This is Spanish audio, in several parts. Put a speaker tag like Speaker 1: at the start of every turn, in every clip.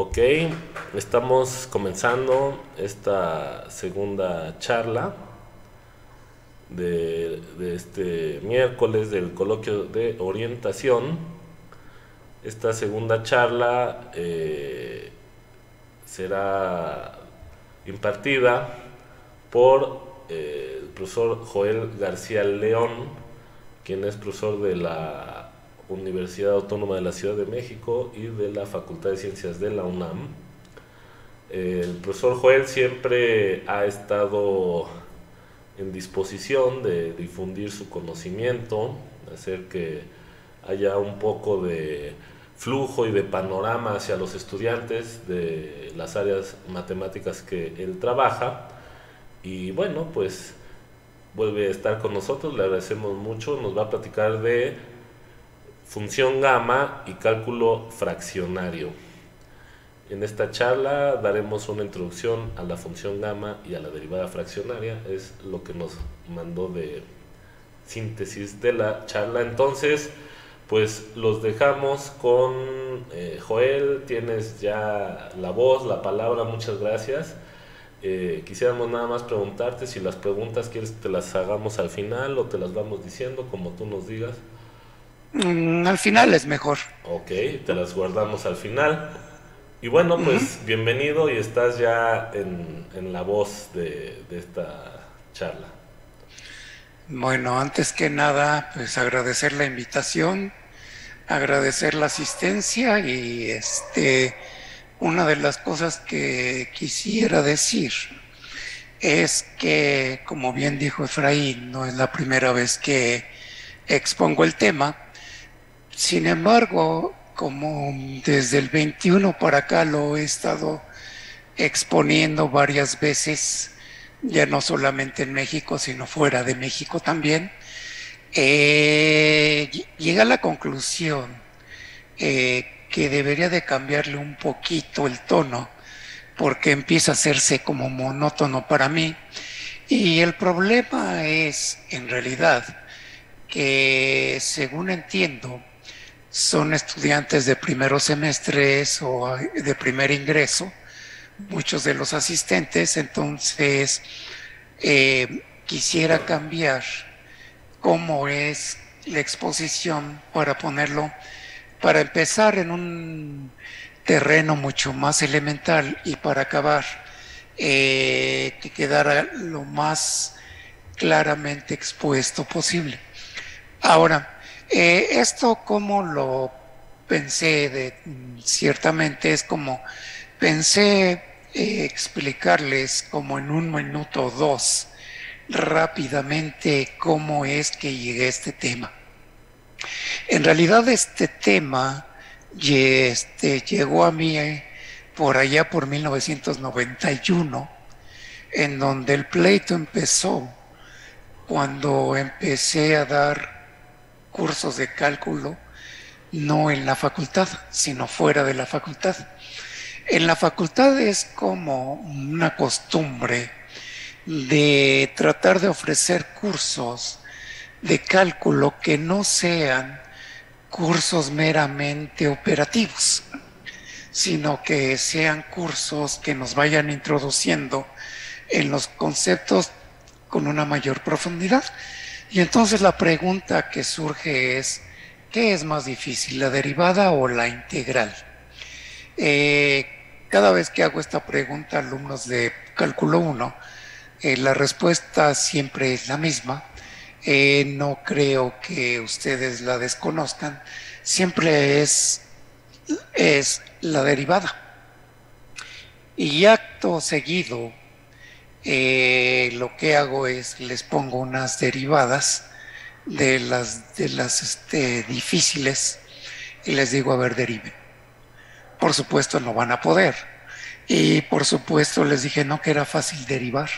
Speaker 1: Ok, estamos comenzando esta segunda charla de, este miércoles del coloquio de orientación. Esta segunda charla eh, será impartida por eh, el profesor Joel García León, quien es profesor de la Universidad Autónoma de la Ciudad de México y de la Facultad de Ciencias de la UNAM. El profesor Joel siempre ha estado en disposición de difundir su conocimiento, hacer que haya un poco de flujo y de panorama hacia los estudiantes de las áreas matemáticas que él trabaja. Y bueno, pues vuelve a estar con nosotros, le agradecemos mucho, nos va a platicar de función gamma y cálculo fraccionario. En esta charla daremos una introducción a la función gamma y a la derivada fraccionaria, es lo que nos mandó de síntesis de la charla. Entonces, pues los dejamos con eh, Joel, tienes ya la voz, la palabra, muchas gracias. Eh, quisiéramos nada más preguntarte si las preguntas quieres que te las hagamos al final o te las vamos diciendo como tú nos digas.
Speaker 2: Mm, al final es mejor.
Speaker 1: Ok, te las guardamos al final. Y bueno, pues bienvenido y estás ya en, la voz de, de esta charla.
Speaker 2: Bueno, antes que nada, pues agradecer la invitación, agradecer la asistencia y este una de las cosas que quisiera decir es que, como bien dijo Efraín, no es la primera vez que expongo el tema sin embargo, como desde el 21 para acá lo he estado exponiendo varias veces, ya no solamente en México, sino fuera de México también, eh, llega a la conclusión eh, que debería de cambiarle un poquito el tono, porque empieza a hacerse como monótono para mí. Y el problema es, en realidad, que según entiendo, son estudiantes de primeros semestres o de primer ingreso, muchos de los asistentes, entonces eh, quisiera cambiar cómo es la exposición para ponerlo, para empezar en un terreno mucho más elemental y para acabar eh, que quedara lo más claramente expuesto posible. Ahora, eh, esto como lo pensé, ciertamente es como pensé eh, explicarles como en un minuto o dos rápidamente cómo es que llegué a este tema. En realidad este tema este, llegó a mí eh, por allá por 1991, en donde el pleito empezó cuando empecé a dar cursos de cálculo, no en la facultad, sino fuera de la facultad. En la facultad es como una costumbre de tratar de ofrecer cursos de cálculo que no sean cursos meramente operativos, sino que sean cursos que nos vayan introduciendo en los conceptos con una mayor profundidad. Y entonces la pregunta que surge es, ¿qué es más difícil, la derivada o la integral? Eh, cada vez que hago esta pregunta a alumnos de cálculo 1, eh, la respuesta siempre es la misma. Eh, no creo que ustedes la desconozcan. Siempre es, es la derivada. Y acto seguido, eh, lo que hago es les pongo unas derivadas de las, de las este, difíciles y les digo, a ver, deriven. Por supuesto no van a poder. Y por supuesto les dije no que era fácil derivar.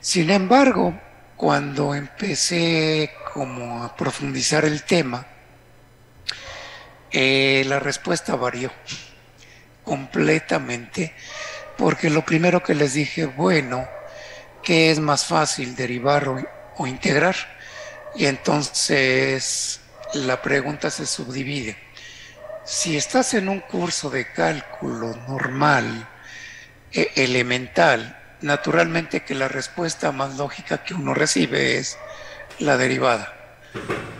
Speaker 2: Sin embargo, cuando empecé como a profundizar el tema, eh, la respuesta varió completamente porque lo primero que les dije, bueno, ¿qué es más fácil derivar o, integrar? Y entonces la pregunta se subdivide. Si estás en un curso de cálculo normal, e, elemental, naturalmente que la respuesta más lógica que uno recibe es la derivada.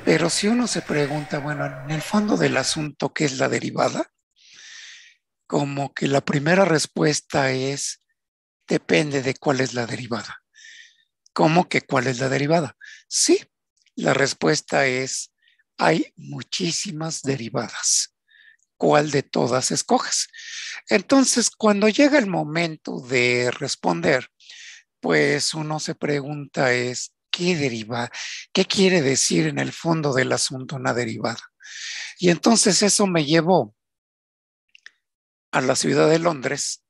Speaker 2: Pero si uno se pregunta, bueno, en el fondo del asunto, ¿qué es la derivada? como que la primera respuesta es, depende de cuál es la derivada. ¿Cómo que cuál es la derivada? Sí, la respuesta es, hay muchísimas derivadas. ¿Cuál de todas escoges? Entonces, cuando llega el momento de responder, pues uno se pregunta es, ¿qué deriva? ¿Qué quiere decir en el fondo del asunto una derivada? Y entonces eso me llevó a la ciudad de Londres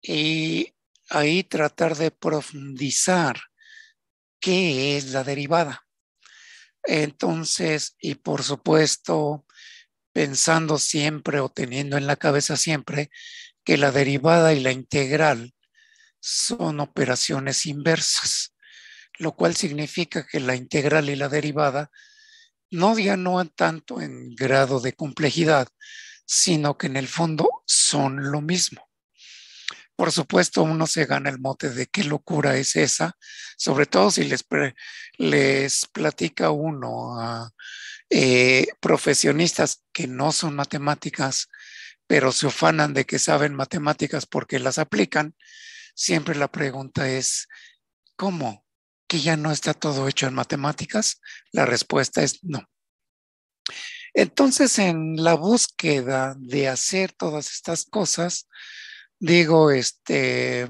Speaker 2: y ahí tratar de profundizar qué es la derivada. Entonces, y por supuesto, pensando siempre o teniendo en la cabeza siempre que la derivada y la integral son operaciones inversas, lo cual significa que la integral y la derivada no dianúan tanto en grado de complejidad, sino que en el fondo son lo mismo. Por supuesto, uno se gana el mote de qué locura es esa, sobre todo si les, platica uno a eh, profesionistas que no son matemáticas, pero se ufanan de que saben matemáticas porque las aplican, siempre la pregunta es, ¿cómo? ¿Que ya no está todo hecho en matemáticas? La respuesta es no. Entonces, en la búsqueda de hacer todas estas cosas, digo, este,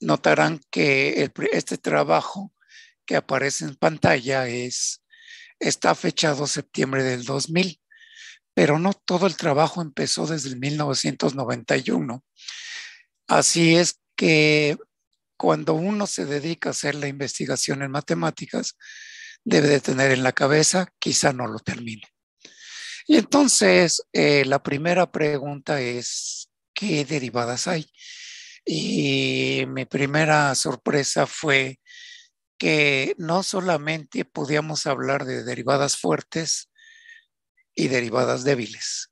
Speaker 2: notarán que este trabajo que aparece en pantalla es, está fechado septiembre del 2000, pero no todo el trabajo empezó desde el 1991. Así es que cuando uno se dedica a hacer la investigación en matemáticas, debe de tener en la cabeza, quizá no lo termine. Y entonces, eh, la primera pregunta es, ¿qué derivadas hay? Y mi primera sorpresa fue que no solamente podíamos hablar de derivadas fuertes y derivadas débiles.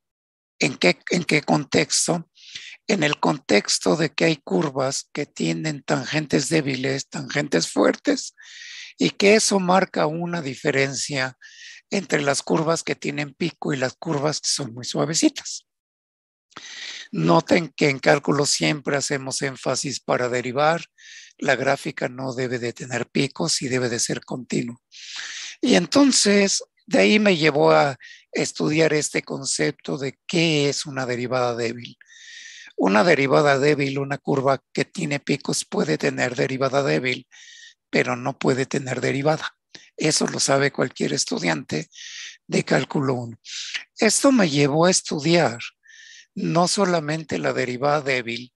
Speaker 2: en qué contexto? En el contexto de que hay curvas que tienen tangentes débiles, tangentes fuertes, y que eso marca una diferencia entre las curvas que tienen pico y las curvas que son muy suavecitas. Noten que en cálculo siempre hacemos énfasis para derivar. La gráfica no debe de tener picos y debe de ser continua. Y entonces, de ahí me llevó a estudiar este concepto de qué es una derivada débil. Una derivada débil, una curva que tiene picos puede tener derivada débil, pero no puede tener derivada. Eso lo sabe cualquier estudiante de cálculo 1. Esto me llevó a estudiar no solamente la derivada débil,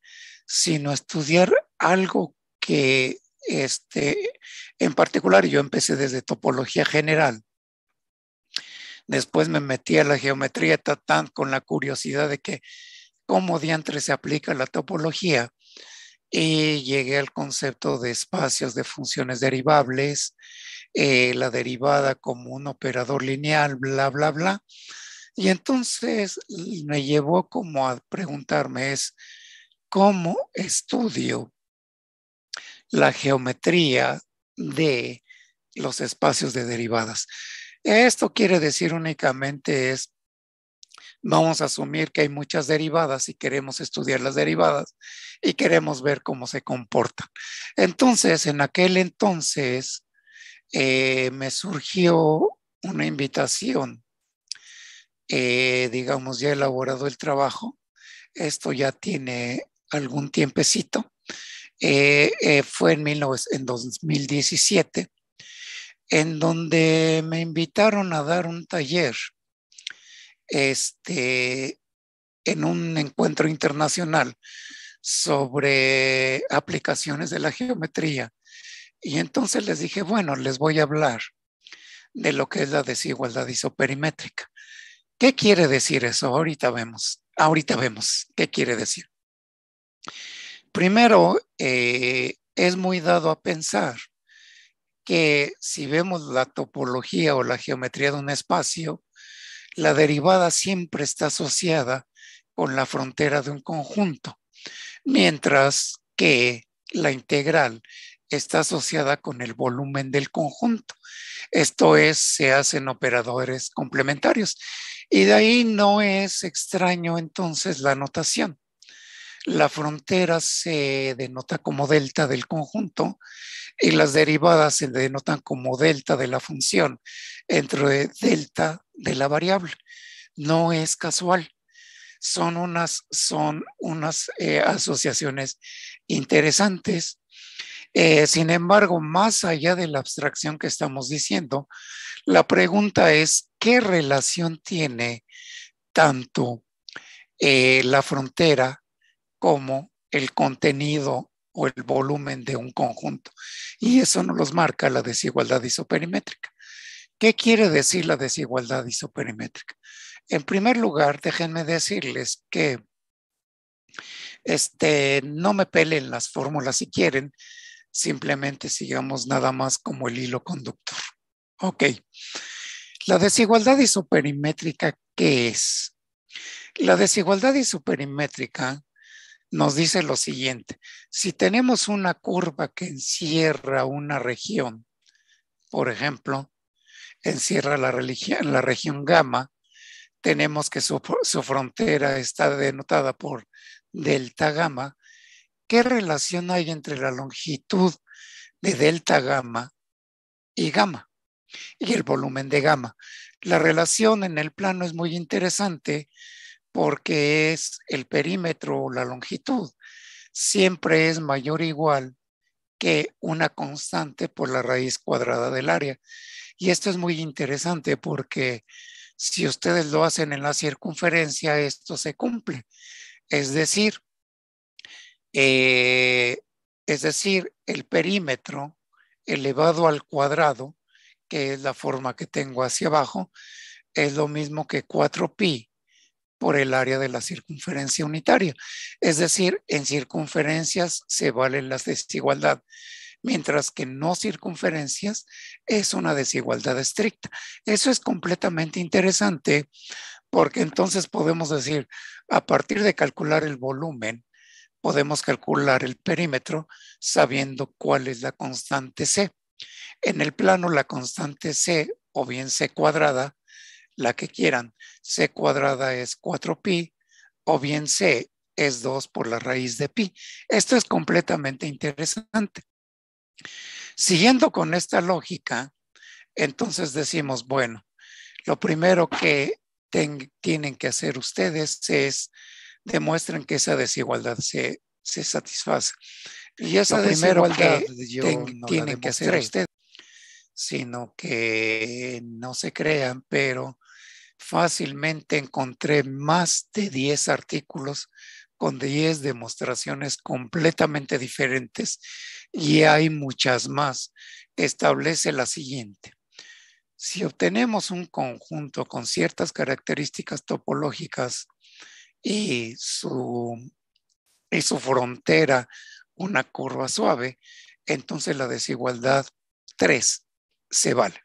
Speaker 2: sino estudiar algo que este, en particular yo empecé desde topología general. Después me metí a la geometría tatán con la curiosidad de que cómo diantre se aplica la topología y llegué al concepto de espacios de funciones derivables, eh, la derivada como un operador lineal, bla, bla, bla. Y entonces me llevó como a preguntarme es, ¿cómo estudio la geometría de los espacios de derivadas? Esto quiere decir únicamente es, vamos a asumir que hay muchas derivadas y queremos estudiar las derivadas y queremos ver cómo se comportan. Entonces, en aquel entonces, eh, me surgió una invitación. Eh, digamos, ya elaborado el trabajo. Esto ya tiene algún tiempecito. Eh, fue en, en, 2017, en donde me invitaron a dar un taller este, en un encuentro internacional sobre aplicaciones de la geometría y entonces les dije, bueno, les voy a hablar de lo que es la desigualdad isoperimétrica. ¿Qué quiere decir eso? Ahorita vemos, ahorita vemos qué quiere decir. Primero, eh, es muy dado a pensar que si vemos la topología o la geometría de un espacio, la derivada siempre está asociada con la frontera de un conjunto, mientras que la integral está asociada con el volumen del conjunto. Esto es, se hacen operadores complementarios. Y de ahí no es extraño entonces la notación. La frontera se denota como delta del conjunto y las derivadas se denotan como delta de la función entre delta de la variable. No es casual son unas, son unas eh, asociaciones interesantes eh, sin embargo, más allá de la abstracción que estamos diciendo, la pregunta es, ¿qué relación tiene tanto eh, la frontera como el contenido o el volumen de un conjunto? Y eso nos los marca la desigualdad isoperimétrica. ¿Qué quiere decir la desigualdad isoperimétrica? En primer lugar, déjenme decirles que este, no me pelen las fórmulas si quieren, simplemente sigamos nada más como el hilo conductor. Ok. La desigualdad isoperimétrica, ¿qué es? La desigualdad isoperimétrica nos dice lo siguiente. Si tenemos una curva que encierra una región, por ejemplo, encierra la, región gamma, tenemos que su frontera está denotada por delta gamma, ¿qué relación hay entre la longitud de delta gamma y gamma? Y el volumen de gamma. La relación en el plano es muy interesante porque es el perímetro o la longitud. Siempre es mayor o igual que una constante por la raíz cuadrada del área. Y esto es muy interesante porque si ustedes lo hacen en la circunferencia, esto se cumple. Es decir, eh, es decir, el perímetro elevado al cuadrado, que es la forma que tengo hacia abajo, es lo mismo que 4pi por el área de la circunferencia unitaria. Es decir, en circunferencias se vale la desigualdad, mientras que no circunferencias es una desigualdad estricta. Eso es completamente interesante porque entonces podemos decir, a partir de calcular el volumen, podemos calcular el perímetro sabiendo cuál es la constante C. En el plano, la constante C, o bien C cuadrada, la que quieran, C cuadrada es 4pi, o bien C es 2 por la raíz de pi. Esto es completamente interesante. Siguiendo con esta lógica, entonces decimos, bueno, lo primero que tienen que hacer ustedes es demuestran que esa desigualdad se, se satisface. Y esa desigualdad no tienen que ser usted sino que no se crean, pero fácilmente encontré más de 10 artículos con 10 demostraciones completamente diferentes y hay muchas más. Establece la siguiente. Si obtenemos un conjunto con ciertas características topológicas y su, y su frontera una curva suave, entonces la desigualdad 3 se vale.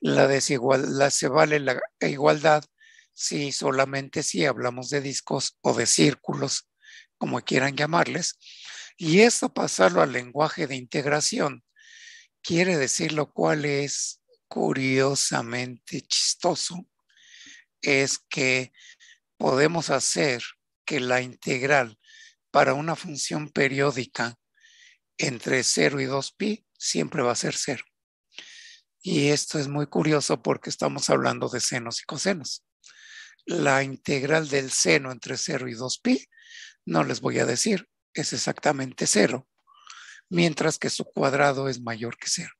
Speaker 2: La desigualdad se vale la igualdad si solamente si hablamos de discos o de círculos, como quieran llamarles, y esto pasarlo al lenguaje de integración quiere decir lo cual es curiosamente chistoso, es que podemos hacer que la integral para una función periódica entre 0 y 2pi siempre va a ser 0. Y esto es muy curioso porque estamos hablando de senos y cosenos. La integral del seno entre 0 y 2pi, no les voy a decir, es exactamente 0, mientras que su cuadrado es mayor que 0.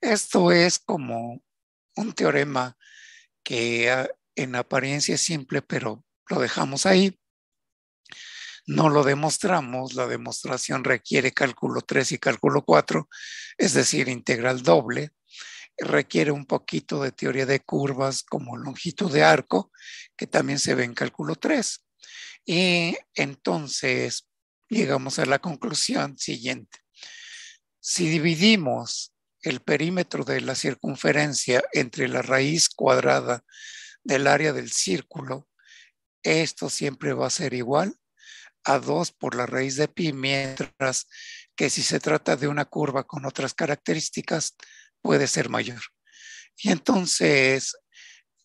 Speaker 2: Esto es como un teorema que ah, en apariencia simple, pero lo dejamos ahí. No lo demostramos, la demostración requiere cálculo 3 y cálculo 4, es decir, integral doble, requiere un poquito de teoría de curvas como longitud de arco, que también se ve en cálculo 3. Y entonces llegamos a la conclusión siguiente. Si dividimos el perímetro de la circunferencia entre la raíz cuadrada del área del círculo, esto siempre va a ser igual a 2 por la raíz de pi, mientras que si se trata de una curva con otras características, puede ser mayor. Y entonces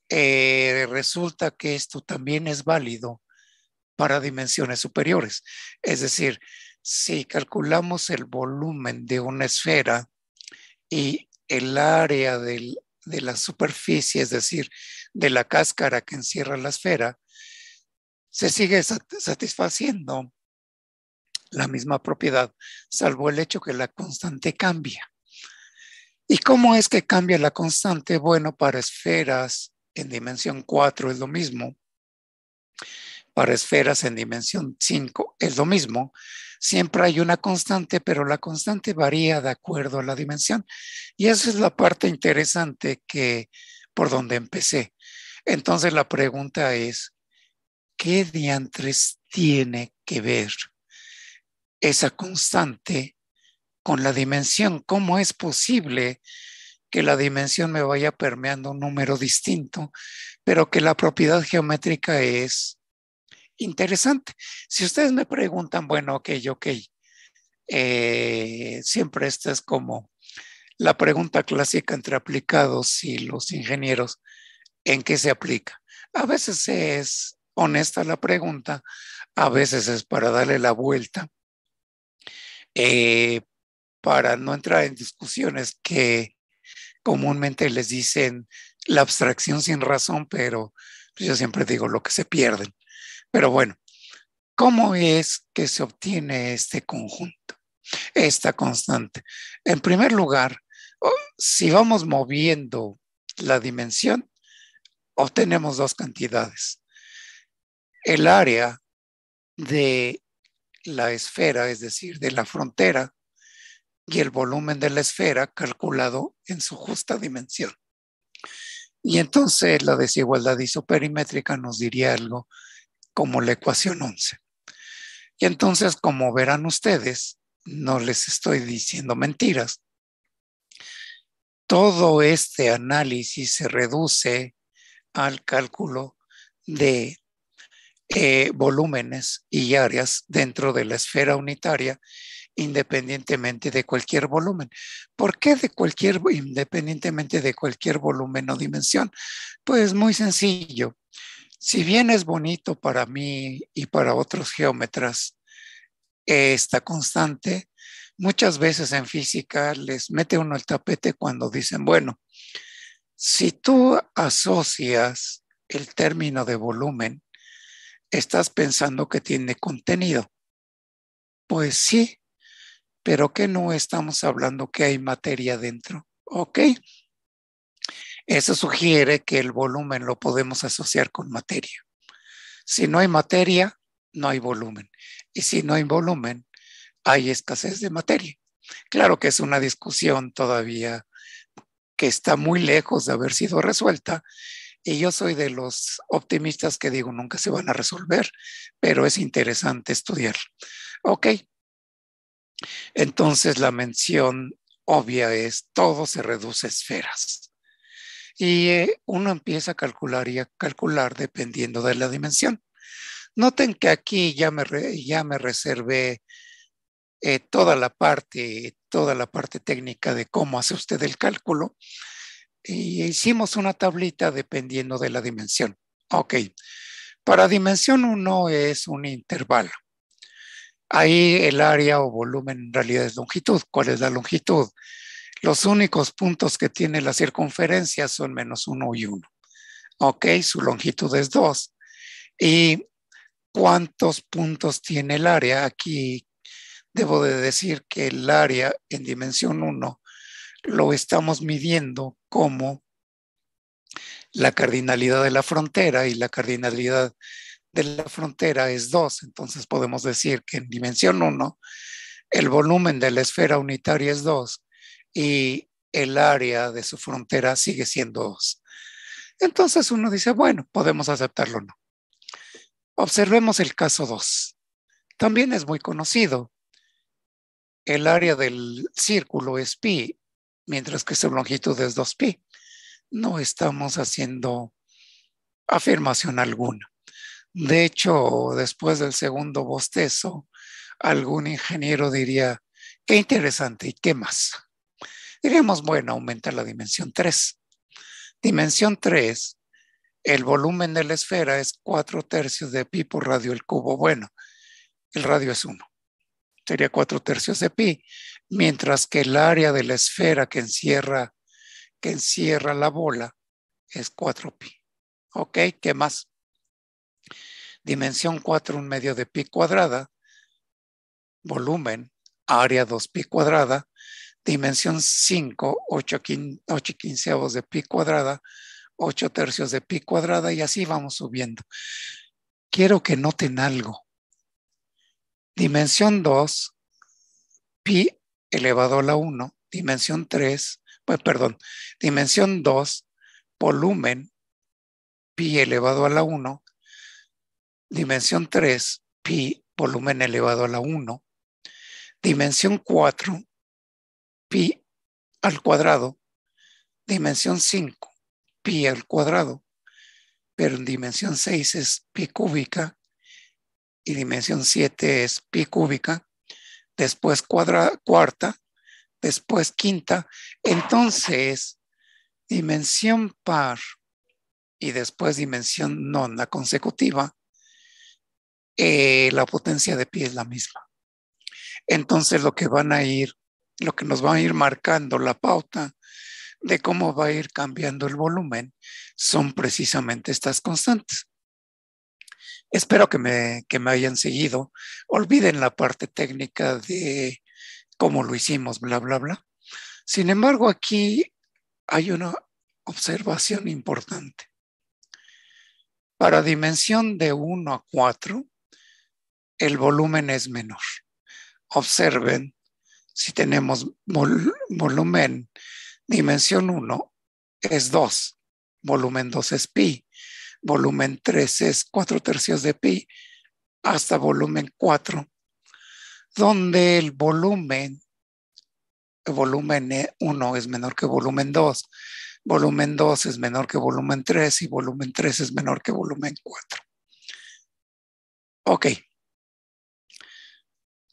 Speaker 2: eh, resulta que esto también es válido para dimensiones superiores. Es decir, si calculamos el volumen de una esfera y el área de la superficie, es decir, de la cáscara que encierra la esfera, se sigue satisfaciendo la misma propiedad, salvo el hecho que la constante cambia. ¿Y cómo es que cambia la constante? Bueno, para esferas en dimensión 4 es lo mismo. Para esferas en dimensión 5 es lo mismo. Siempre hay una constante, pero la constante varía de acuerdo a la dimensión. Y esa es la parte interesante que por donde empecé. Entonces la pregunta es, ¿qué diantres tiene que ver esa constante con la dimensión? ¿Cómo es posible que la dimensión me vaya permeando un número distinto, pero que la propiedad geométrica es interesante? Si ustedes me preguntan, bueno, ok, ok, eh, siempre esta es como la pregunta clásica entre aplicados y los ingenieros en qué se aplica. A veces es honesta la pregunta, a veces es para darle la vuelta, eh, para no entrar en discusiones que comúnmente les dicen la abstracción sin razón, pero yo siempre digo lo que se pierden. Pero bueno, ¿cómo es que se obtiene este conjunto, esta constante? En primer lugar, oh, si vamos moviendo la dimensión, obtenemos dos cantidades. El área de la esfera, es decir, de la frontera, y el volumen de la esfera calculado en su justa dimensión. Y entonces la desigualdad isoperimétrica nos diría algo como la ecuación 11. Y entonces, como verán ustedes, no les estoy diciendo mentiras. Todo este análisis se reduce al cálculo de eh, volúmenes y áreas dentro de la esfera unitaria independientemente de cualquier volumen. ¿Por qué de cualquier, independientemente de cualquier volumen o dimensión? Pues muy sencillo. Si bien es bonito para mí y para otros geómetras eh, esta constante, muchas veces en física les mete uno el tapete cuando dicen, bueno, si tú asocias el término de volumen, estás pensando que tiene contenido. Pues sí, pero que no estamos hablando que hay materia dentro. ¿Ok? Eso sugiere que el volumen lo podemos asociar con materia. Si no hay materia, no hay volumen. Y si no hay volumen, hay escasez de materia. Claro que es una discusión todavía que está muy lejos de haber sido resuelta. Y yo soy de los optimistas que digo, nunca se van a resolver, pero es interesante estudiar. Ok. Entonces la mención obvia es, todo se reduce a esferas. Y eh, uno empieza a calcular y a calcular dependiendo de la dimensión. Noten que aquí ya me, ya me reservé eh, toda la parte toda la parte técnica de cómo hace usted el cálculo. Y hicimos una tablita dependiendo de la dimensión. Ok, para dimensión 1 es un intervalo. Ahí el área o volumen en realidad es longitud. ¿Cuál es la longitud? Los únicos puntos que tiene la circunferencia son menos 1 y 1. Ok, su longitud es 2. ¿Y cuántos puntos tiene el área? Aquí debo de decir que el área en dimensión 1 lo estamos midiendo como la cardinalidad de la frontera y la cardinalidad de la frontera es 2, entonces podemos decir que en dimensión 1 el volumen de la esfera unitaria es 2 y el área de su frontera sigue siendo 2. Entonces uno dice, bueno, podemos aceptarlo o no. Observemos el caso 2. También es muy conocido el área del círculo es pi, mientras que su longitud es 2pi. No estamos haciendo afirmación alguna. De hecho, después del segundo bostezo, algún ingeniero diría, qué interesante, ¿y qué más? Diríamos, bueno, aumenta la dimensión 3. Dimensión 3, el volumen de la esfera es 4 tercios de pi por radio el cubo. Bueno, el radio es 1 sería 4 tercios de pi, mientras que el área de la esfera que encierra, que encierra la bola es 4 pi. ¿Ok? ¿Qué más? Dimensión 4, un medio de pi cuadrada, volumen, área 2 pi cuadrada, dimensión 5, 8 quinceavos de pi cuadrada, 8 tercios de pi cuadrada y así vamos subiendo. Quiero que noten algo. Dimensión 2, pi elevado a la 1. Dimensión 3, pues perdón, dimensión 2, volumen, pi elevado a la 1. Dimensión 3, pi volumen elevado a la 1. Dimensión 4, pi al cuadrado. Dimensión 5, pi al cuadrado. Pero en dimensión 6 es pi cúbica y dimensión 7 es pi cúbica, después cuadra, cuarta, después quinta. Entonces, dimensión par y después dimensión nona consecutiva, eh, la potencia de pi es la misma. Entonces, lo que van a ir, lo que nos va a ir marcando la pauta de cómo va a ir cambiando el volumen son precisamente estas constantes. Espero que me, hayan seguido. Olviden la parte técnica de cómo lo hicimos, bla, bla, bla. Sin embargo, aquí hay una observación importante. Para dimensión de 1 a 4, el volumen es menor. Observen, si tenemos volumen dimensión 1, es 2. Volumen 2 es pi volumen 3 es 4 tercios de pi hasta volumen 4, donde el volumen, volumen 1 e es menor que volumen 2, volumen 2 es menor que volumen 3 y volumen 3 es menor que volumen 4. Ok.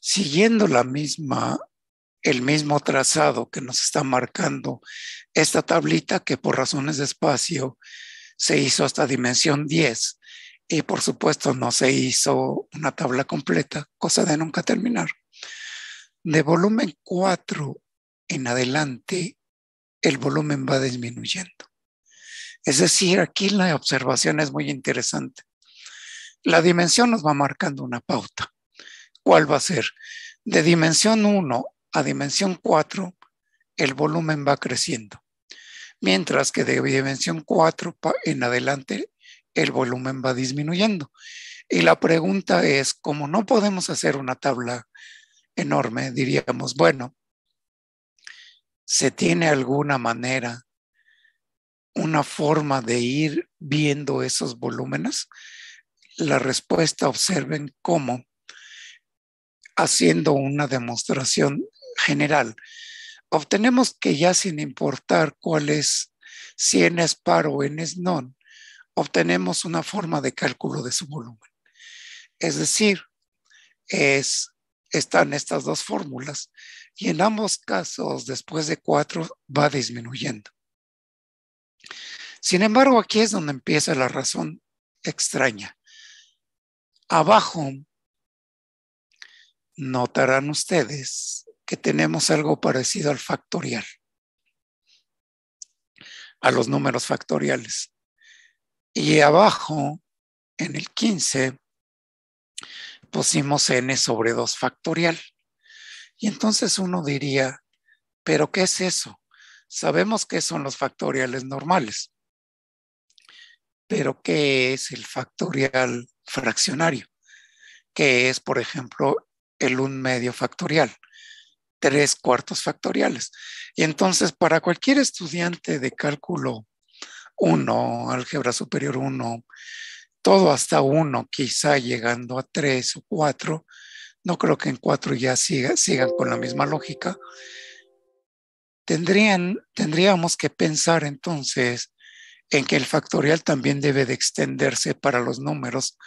Speaker 2: Siguiendo la misma, el mismo trazado que nos está marcando esta tablita que por razones de espacio se hizo hasta dimensión 10 y por supuesto no se hizo una tabla completa, cosa de nunca terminar. De volumen 4 en adelante, el volumen va disminuyendo. Es decir, aquí la observación es muy interesante. La dimensión nos va marcando una pauta. ¿Cuál va a ser? De dimensión 1 a dimensión 4, el volumen va creciendo mientras que de dimensión 4 en adelante el volumen va disminuyendo. Y la pregunta es, como no podemos hacer una tabla enorme, diríamos, bueno, ¿se tiene alguna manera, una forma de ir viendo esos volúmenes? La respuesta observen cómo haciendo una demostración general obtenemos que ya sin importar cuál es, si n es par o n es non, obtenemos una forma de cálculo de su volumen. Es decir, es, están estas dos fórmulas y en ambos casos después de 4 va disminuyendo. Sin embargo, aquí es donde empieza la razón extraña. Abajo, notarán ustedes que tenemos algo parecido al factorial, a los números factoriales. Y abajo, en el 15, pusimos n sobre 2 factorial. Y entonces uno diría, ¿pero qué es eso? Sabemos que son los factoriales normales, pero ¿qué es el factorial fraccionario? Que es, por ejemplo, el 1 medio factorial tres cuartos factoriales. Y entonces, para cualquier estudiante de cálculo 1, álgebra superior 1, todo hasta uno quizá llegando a 3 o 4, no creo que en 4 ya sigan con la misma lógica, tendrían, tendríamos que pensar entonces en que el factorial también debe de extenderse para los números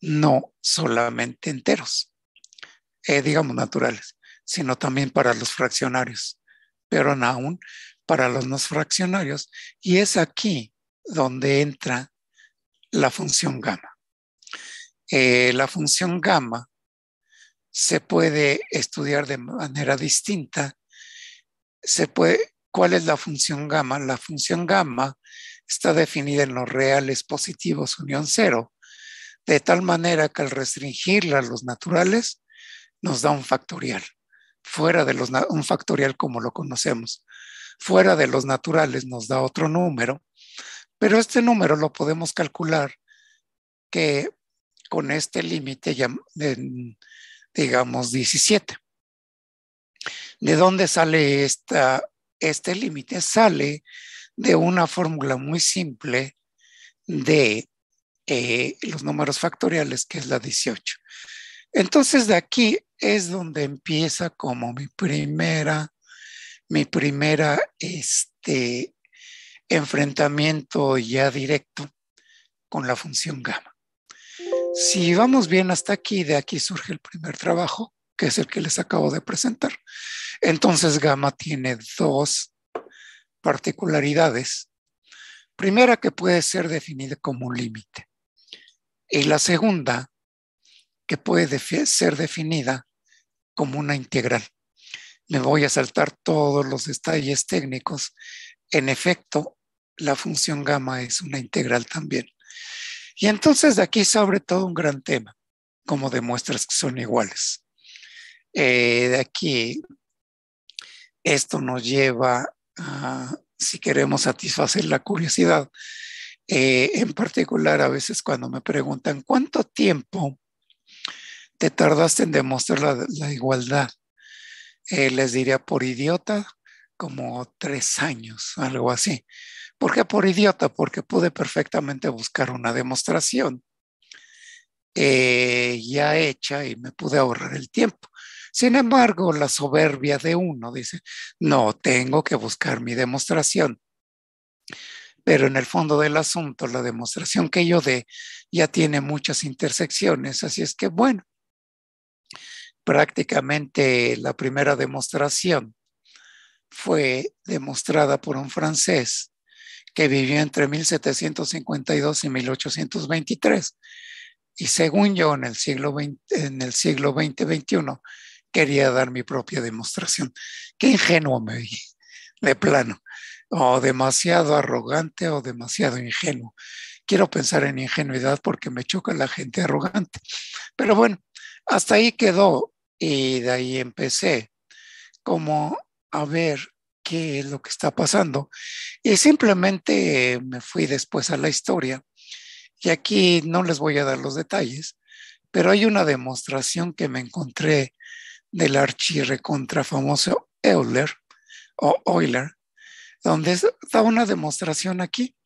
Speaker 2: no solamente enteros, eh, digamos naturales sino también para los fraccionarios, pero aún para los no fraccionarios. Y es aquí donde entra la función gamma. Eh, la función gamma se puede estudiar de manera distinta. puede, ¿Cuál es la función gamma? La función gamma está definida en los reales positivos unión cero, de tal manera que al restringirla a los naturales nos da un factorial fuera de los, un factorial como lo conocemos, fuera de los naturales nos da otro número, pero este número lo podemos calcular que con este límite, digamos 17. ¿De dónde sale este límite? Sale de una fórmula muy simple de eh, los números factoriales, que es la 18. Entonces, de aquí es donde empieza como mi primera, mi primera, este, enfrentamiento ya directo con la función gamma. Si vamos bien hasta aquí, de aquí surge el primer trabajo, que es el que les acabo de presentar. Entonces gamma tiene dos particularidades. Primera, que puede ser definida como un límite. Y la segunda, que puede ser definida como una integral. Me voy a saltar todos los detalles técnicos. En efecto, la función gamma es una integral también. Y entonces de aquí sobre todo un gran tema, como demuestras que son iguales. Eh, de aquí, esto nos lleva a, si queremos satisfacer la curiosidad, eh, en particular a veces cuando me preguntan cuánto tiempo te tardaste en demostrar la, igualdad. Eh, les diría por idiota como tres años, algo así. ¿Por qué por idiota? Porque pude perfectamente buscar una demostración eh, ya hecha y me pude ahorrar el tiempo. Sin embargo, la soberbia de uno dice, no, tengo que buscar mi demostración. Pero en el fondo del asunto, la demostración que yo dé ya tiene muchas intersecciones, así es que bueno, prácticamente la primera demostración fue demostrada por un francés que vivió entre 1752 y 1823. Y según yo, en el siglo XX, en el siglo quería dar mi propia demostración. Qué ingenuo me vi, de plano, o demasiado arrogante o demasiado ingenuo. Quiero pensar en ingenuidad porque me choca la gente arrogante. Pero bueno, hasta ahí quedó y de ahí empecé como a ver qué es lo que está pasando. Y simplemente me fui después a la historia. Y aquí no les voy a dar los detalles, pero hay una demostración que me encontré del contra famoso Euler o Euler, donde está una demostración aquí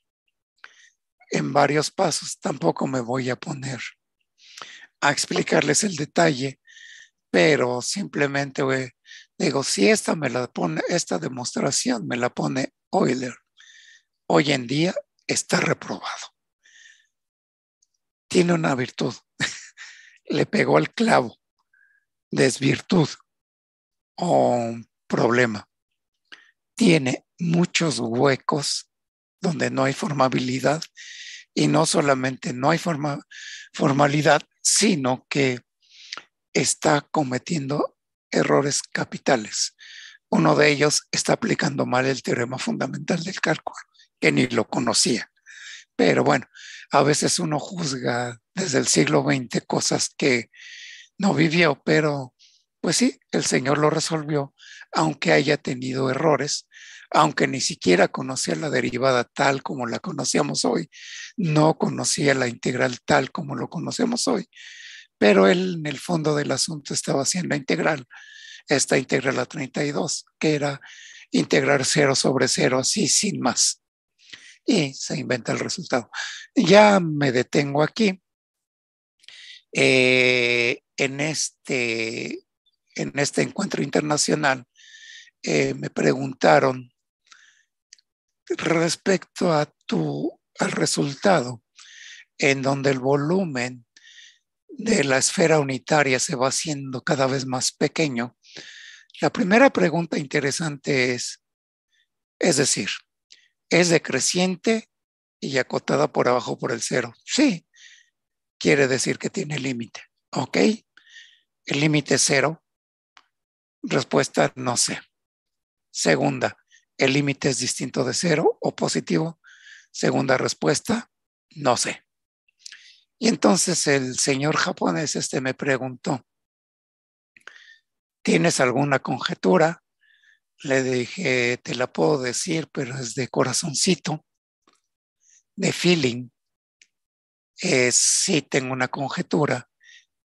Speaker 2: en varios pasos. Tampoco me voy a poner a explicarles el detalle pero simplemente digo, si esta me la pone, esta demostración me la pone Euler, hoy en día está reprobado. Tiene una virtud, le pegó al clavo, desvirtud o problema. Tiene muchos huecos donde no hay formabilidad y no solamente no hay formalidad, sino que está cometiendo errores capitales. Uno de ellos está aplicando mal el teorema fundamental del cálculo, que ni lo conocía. Pero bueno, a veces uno juzga desde el siglo XX cosas que no vivió, pero pues sí, el Señor lo resolvió, aunque haya tenido errores, aunque ni siquiera conocía la derivada tal como la conocíamos hoy, no conocía la integral tal como lo conocemos hoy, pero él en el fondo del asunto estaba haciendo la integral, esta integral a 32, que era integrar 0 sobre 0 así sin más. Y se inventa el resultado. Ya me detengo aquí. Eh, en, este, en este encuentro internacional eh, me preguntaron respecto a tu, al resultado, en donde el volumen de la esfera unitaria se va haciendo cada vez más pequeño, la primera pregunta interesante es, es decir, ¿es decreciente y acotada por abajo por el cero? Sí, quiere decir que tiene límite. ¿Ok? ¿El límite cero? Respuesta, no sé. Segunda, ¿el límite es distinto de cero o positivo? Segunda respuesta, no sé. Y entonces el señor japonés este me preguntó, ¿tienes alguna conjetura? Le dije, te la puedo decir, pero es de corazoncito, de feeling. Eh, sí tengo una conjetura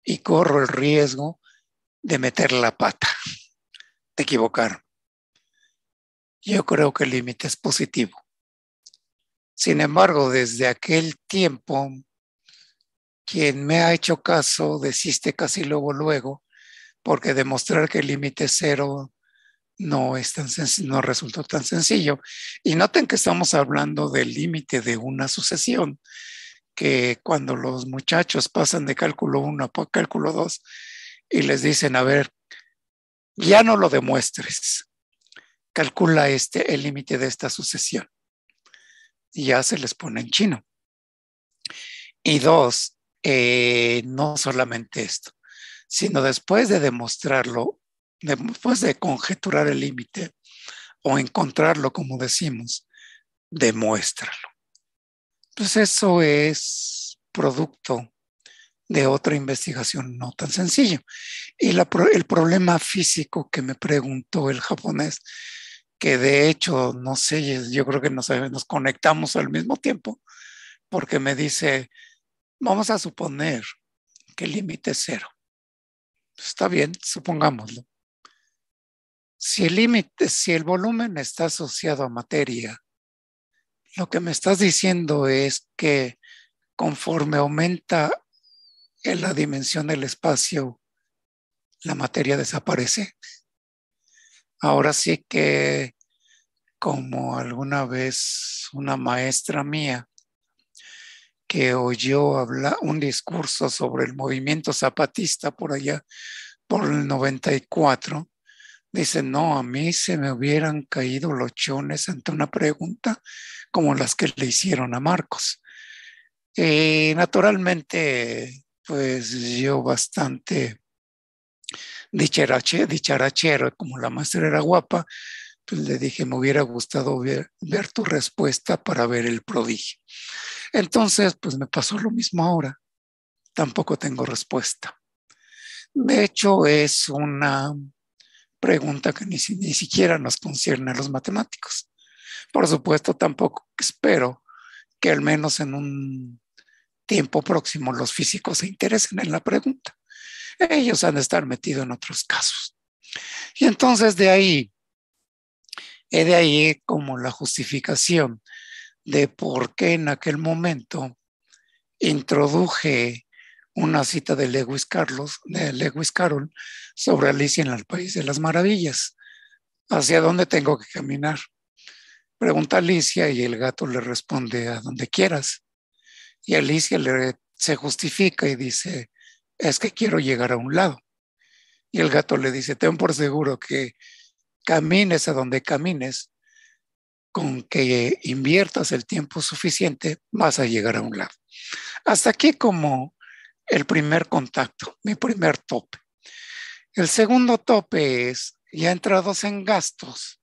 Speaker 2: y corro el riesgo de meter la pata, de equivocar. Yo creo que el límite es positivo. Sin embargo, desde aquel tiempo quien me ha hecho caso desiste casi luego, luego, porque demostrar que el límite cero no, es tan no resultó tan sencillo. Y noten que estamos hablando del límite de una sucesión, que cuando los muchachos pasan de cálculo 1 a cálculo 2 y les dicen, a ver, ya no lo demuestres, calcula este, el límite de esta sucesión. Y ya se les pone en chino. Y dos, eh, no solamente esto, sino después de demostrarlo, después de conjeturar el límite o encontrarlo, como decimos, demuéstralo. Pues eso es producto de otra investigación no tan sencilla. Y el problema físico que me preguntó el japonés, que de hecho, no sé, yo creo que nos conectamos al mismo tiempo, porque me dice, Vamos a suponer que el límite es cero. Está bien, supongámoslo. Si el límite, si el volumen está asociado a materia, lo que me estás diciendo es que conforme aumenta la dimensión del espacio, la materia desaparece. Ahora sí que, como alguna vez una maestra mía que oyó hablar un discurso sobre el movimiento zapatista por allá, por el 94, dice, no, a mí se me hubieran caído los chones ante una pregunta como las que le hicieron a Marcos. Y eh, naturalmente, pues yo bastante dicharachero, como la maestra era guapa, pues, le dije, me hubiera gustado ver, tu respuesta para ver el prodigio. Entonces, pues me pasó lo mismo ahora. Tampoco tengo respuesta. De hecho, es una pregunta que ni, ni siquiera nos concierne a los matemáticos. Por supuesto, tampoco espero que al menos en un tiempo próximo los físicos se interesen en la pregunta. Ellos han de estar metidos en otros casos. Y entonces de ahí He de ahí como la justificación de por qué en aquel momento introduje una cita de Lewis, Carlos, de Lewis Carroll sobre Alicia en el País de las Maravillas. ¿Hacia dónde tengo que caminar? Pregunta Alicia y el gato le responde a donde quieras. Y Alicia se justifica y dice, es que quiero llegar a un lado. Y el gato le dice, ten por seguro que camines a donde camines, con que inviertas el tiempo suficiente, vas a llegar a un lado. Hasta aquí como el primer contacto, mi primer tope. El segundo tope es, ya entrados en gastos,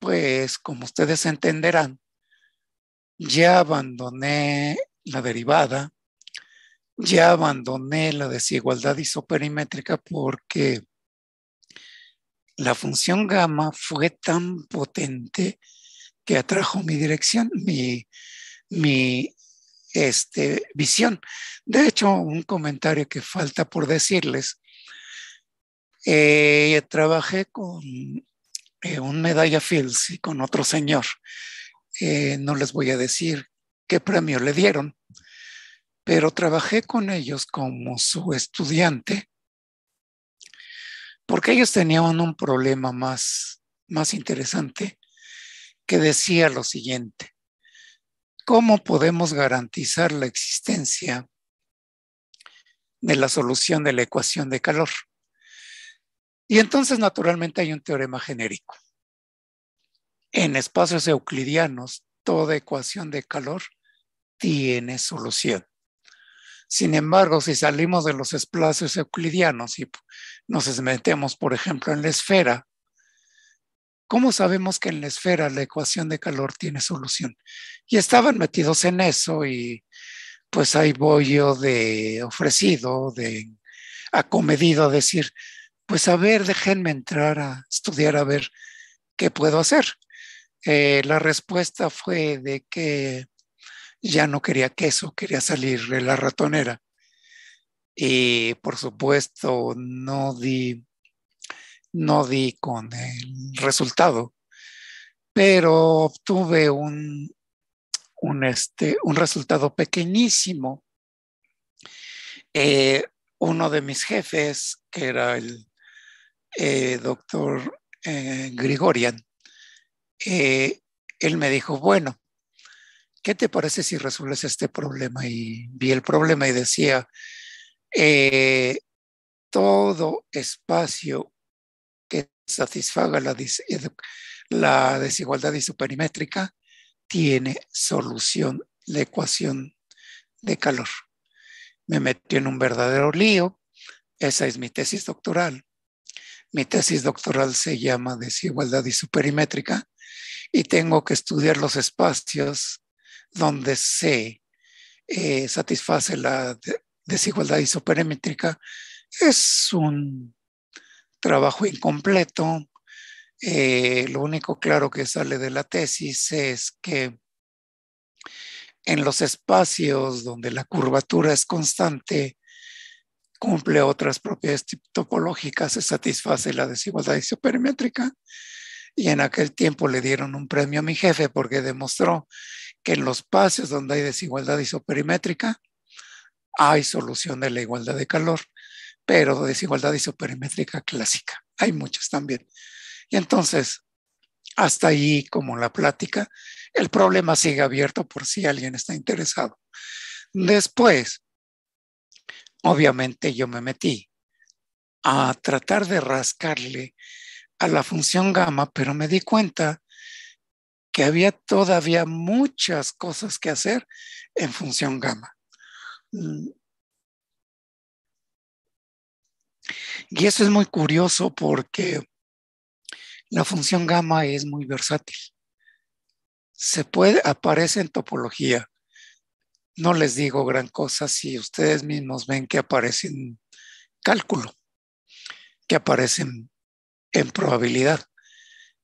Speaker 2: pues como ustedes entenderán, ya abandoné la derivada, ya abandoné la desigualdad isoperimétrica porque la función gamma fue tan potente que atrajo mi dirección, mi, este, visión. De hecho, un comentario que falta por decirles. Eh, trabajé con eh, un medalla Fields y con otro señor. Eh, no les voy a decir qué premio le dieron, pero trabajé con ellos como su estudiante porque ellos tenían un problema más, más interesante que decía lo siguiente, ¿cómo podemos garantizar la existencia de la solución de la ecuación de calor? Y entonces naturalmente hay un teorema genérico. En espacios euclidianos, toda ecuación de calor tiene solución. Sin embargo, si salimos de los espacios euclidianos y nos metemos, por ejemplo, en la esfera, ¿cómo sabemos que en la esfera la ecuación de calor tiene solución? Y estaban metidos en eso y pues ahí voy yo de ofrecido, de acomedido a decir, pues a ver, déjenme entrar a estudiar a ver qué puedo hacer. Eh, la respuesta fue de que ya no quería queso, quería salir de la ratonera. Y por supuesto no di, no di con el resultado, pero obtuve un, un, este, un resultado pequeñísimo. Eh, uno de mis jefes, que era el eh, doctor eh, Grigorian, eh, él me dijo, bueno, ¿qué te parece si resuelves este problema? Y vi el problema y decía, eh, todo espacio que satisfaga la, la desigualdad isoperimétrica tiene solución la ecuación de calor. Me metí en un verdadero lío. Esa es mi tesis doctoral. Mi tesis doctoral se llama Desigualdad isoperimétrica y tengo que estudiar los espacios donde se eh, satisface la desigualdad isoperimétrica es un trabajo incompleto. Eh, lo único claro que sale de la tesis es que en los espacios donde la curvatura es constante, cumple otras propiedades topológicas, se satisface la desigualdad isoperimétrica. Y en aquel tiempo le dieron un premio a mi jefe porque demostró que en los pases donde hay desigualdad isoperimétrica hay solución de la igualdad de calor, pero desigualdad isoperimétrica clásica. Hay muchas también. Y entonces, hasta ahí como la plática, el problema sigue abierto por si alguien está interesado. Después, obviamente yo me metí a tratar de rascarle a la función gamma, pero me di cuenta que había todavía muchas cosas que hacer en función gamma. Mm. Y eso es muy curioso porque la función gamma es muy versátil. Se puede, aparece en topología. No les digo gran cosa si ustedes mismos ven que aparece en cálculo, que aparece en probabilidad.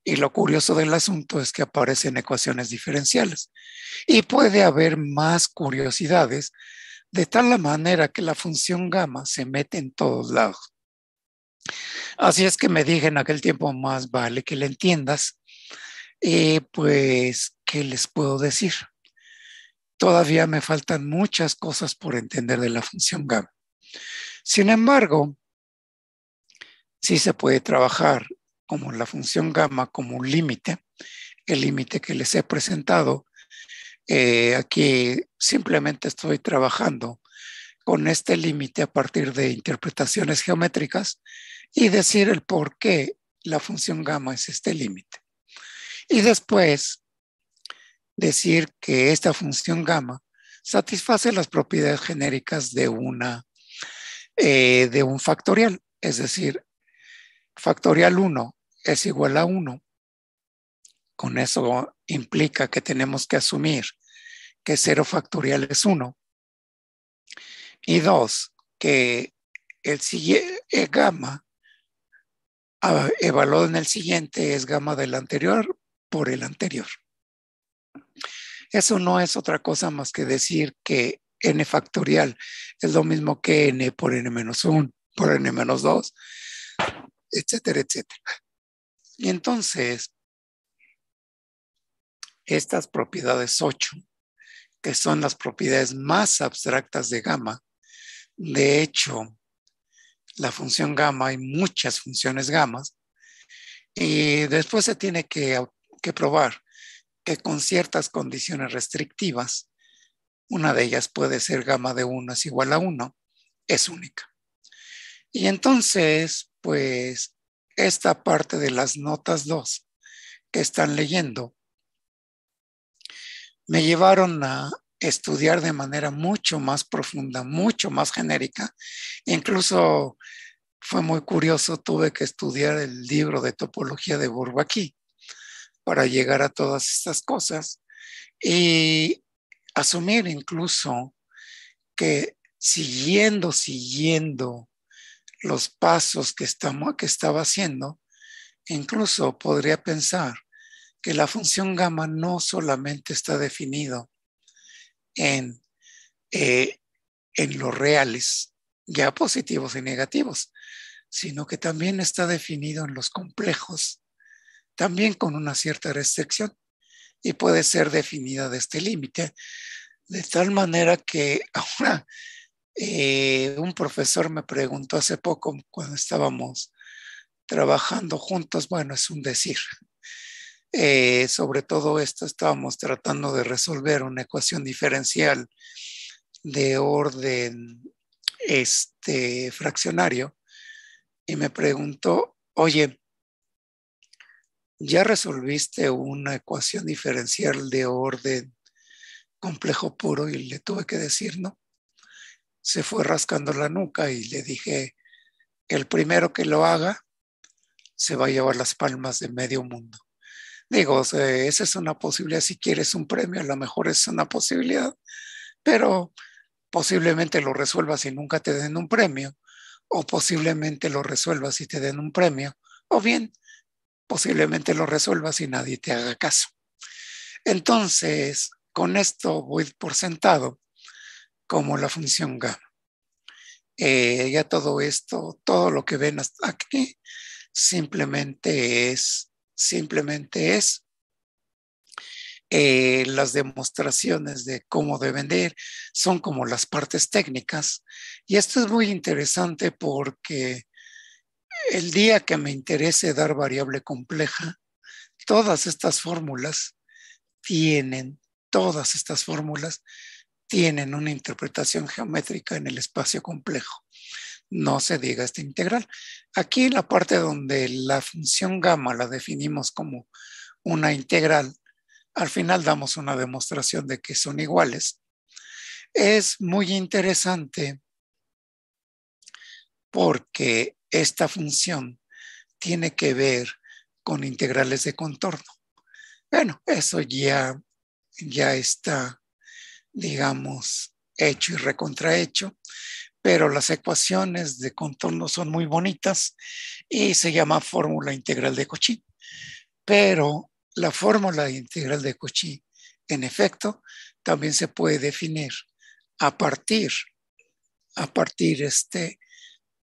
Speaker 2: Y lo curioso del asunto es que aparecen ecuaciones diferenciales. Y puede haber más curiosidades de tal manera que la función gamma se mete en todos lados. Así es que me dije en aquel tiempo, más vale que le entiendas. Y pues, ¿qué les puedo decir? Todavía me faltan muchas cosas por entender de la función gamma. Sin embargo, sí se puede trabajar como la función gamma como un límite, el límite que les he presentado. Eh, aquí simplemente estoy trabajando con este límite a partir de interpretaciones geométricas y decir el por qué la función gamma es este límite. Y después decir que esta función gamma satisface las propiedades genéricas de, una, eh, de un factorial, es decir, factorial 1 es igual a 1. Con eso implica que tenemos que asumir que 0 factorial es 1. Y 2, que el siguiente eh, gamma ah, evaluado en el siguiente es gamma del anterior por el anterior. Eso no es otra cosa más que decir que n factorial es lo mismo que n por n menos 1, por n menos 2, etcétera, etcétera. Y entonces, estas propiedades 8, que son las propiedades más abstractas de gamma, de hecho, la función gamma, hay muchas funciones gamas, y después se tiene que, que probar que con ciertas condiciones restrictivas, una de ellas puede ser gamma de 1 es igual a 1, es única. Y entonces, pues, esta parte de las notas 2 que están leyendo me llevaron a estudiar de manera mucho más profunda, mucho más genérica. Incluso fue muy curioso, tuve que estudiar el libro de topología de Bourbaki para llegar a todas estas cosas y asumir incluso que siguiendo, siguiendo los pasos que, estamos, que estaba haciendo, incluso podría pensar que la función gamma no solamente está definido en, eh, en los reales, ya positivos y negativos, sino que también está definido en los complejos, también con una cierta restricción, y puede ser definida de este límite, de tal manera que ahora eh, un profesor me preguntó hace poco cuando estábamos trabajando juntos, bueno, es un decir. Eh, sobre todo esto estábamos tratando de resolver una ecuación diferencial de orden este, fraccionario y me preguntó, oye, ¿ya resolviste una ecuación diferencial de orden complejo puro? Y le tuve que decir, no se fue rascando la nuca y le dije, el primero que lo haga se va a llevar las palmas de medio mundo. Digo, esa es una posibilidad, si quieres un premio, a lo mejor es una posibilidad, pero posiblemente lo resuelvas y nunca te den un premio, o posiblemente lo resuelvas y te den un premio, o bien posiblemente lo resuelvas y nadie te haga caso. Entonces, con esto voy por sentado como la función gamma. Eh, ya todo esto, todo lo que ven hasta aquí, simplemente es, simplemente es eh, las demostraciones de cómo deben de ir, son como las partes técnicas. Y esto es muy interesante porque el día que me interese dar variable compleja, todas estas fórmulas tienen, todas estas fórmulas tienen una interpretación geométrica en el espacio complejo. No se diga esta integral. Aquí la parte donde la función gamma la definimos como una integral, al final damos una demostración de que son iguales. Es muy interesante porque esta función tiene que ver con integrales de contorno. Bueno, eso ya, ya está digamos, hecho y recontrahecho, pero las ecuaciones de contorno son muy bonitas y se llama fórmula integral de Cauchy. Pero la fórmula integral de Cauchy, en efecto, también se puede definir a partir, a partir este,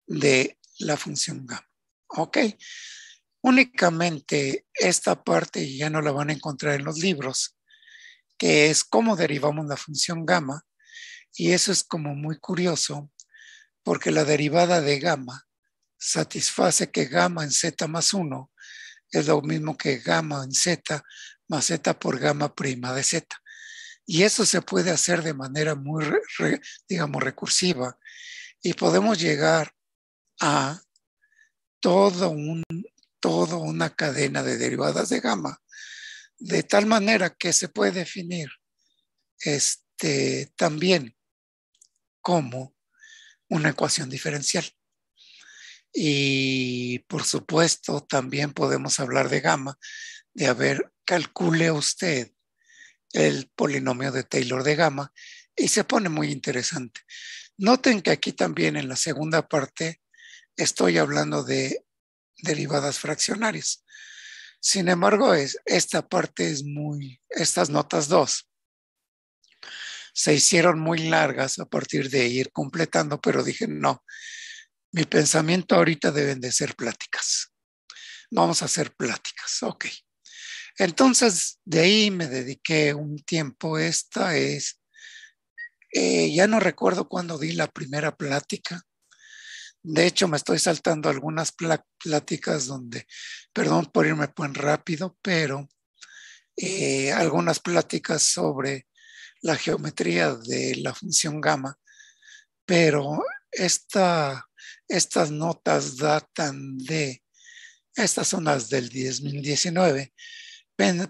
Speaker 2: de la función gamma. ¿Ok? Únicamente esta parte ya no la van a encontrar en los libros, que es cómo derivamos la función gamma. Y eso es como muy curioso, porque la derivada de gamma satisface que gamma en z más 1 es lo mismo que gamma en z más z por gamma prima de z. Y eso se puede hacer de manera muy, digamos, recursiva. Y podemos llegar a todo un, toda una cadena de derivadas de gamma de tal manera que se puede definir este, también como una ecuación diferencial. Y por supuesto, también podemos hablar de gamma, de haber, calcule usted el polinomio de Taylor de gamma y se pone muy interesante. Noten que aquí también en la segunda parte estoy hablando de derivadas fraccionarias. Sin embargo, es, esta parte es muy, estas notas dos, se hicieron muy largas a partir de ir completando, pero dije, no, mi pensamiento ahorita deben de ser pláticas. Vamos a hacer pláticas, ok. Entonces, de ahí me dediqué un tiempo. Esta es, eh, ya no recuerdo cuándo di la primera plática, de hecho, me estoy saltando algunas pláticas donde, perdón por irme tan rápido, pero eh, algunas pláticas sobre la geometría de la función gamma, pero estas notas datan de, estas son las del 2019,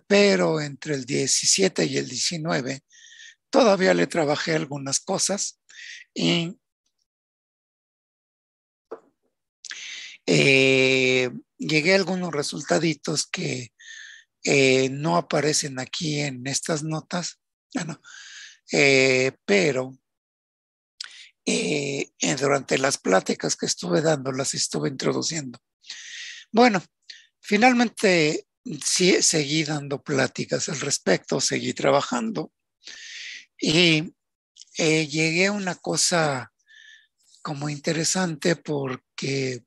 Speaker 2: pero entre el 17 y el 19 todavía le trabajé algunas cosas y Eh, llegué a algunos resultaditos que eh, no aparecen aquí en estas notas, ah, eh, pero durante las pláticas que estuve dando las estuve introduciendo. Bueno, finalmente sí seguí dando pláticas al respecto, seguí trabajando y llegué a una cosa como interesante porque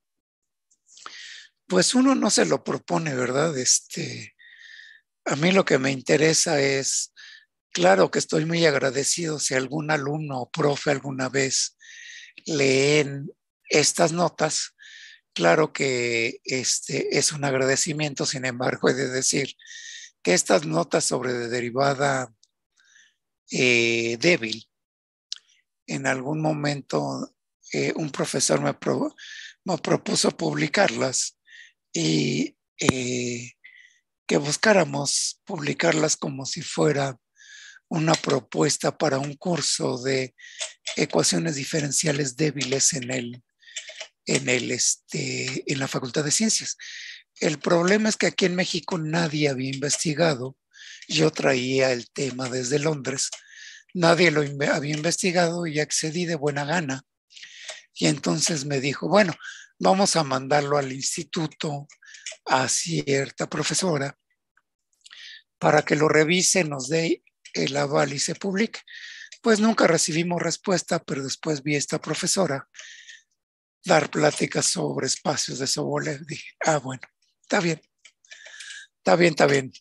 Speaker 2: pues uno no se lo propone, ¿verdad? Este, a mí lo que me interesa es, claro que estoy muy agradecido si algún alumno o profe alguna vez leen estas notas, claro que este es un agradecimiento, sin embargo, he de decir que estas notas sobre de derivada eh, débil, en algún momento eh, un profesor me propuso publicarlas y eh, que buscáramos publicarlas como si fuera una propuesta para un curso de ecuaciones diferenciales débiles en el, este, en la Facultad de Ciencias. El problema es que aquí en México nadie había investigado. Yo traía el tema desde Londres. Nadie lo había investigado y accedí de buena gana. Y entonces me dijo, bueno, vamos a mandarlo al instituto a cierta profesora para que lo revise, nos dé el aval y se publique. Pues nunca recibimos respuesta, pero después vi a esta profesora dar pláticas sobre espacios de Sobolev. Dije, ah, bueno, está bien, está bien, está bien.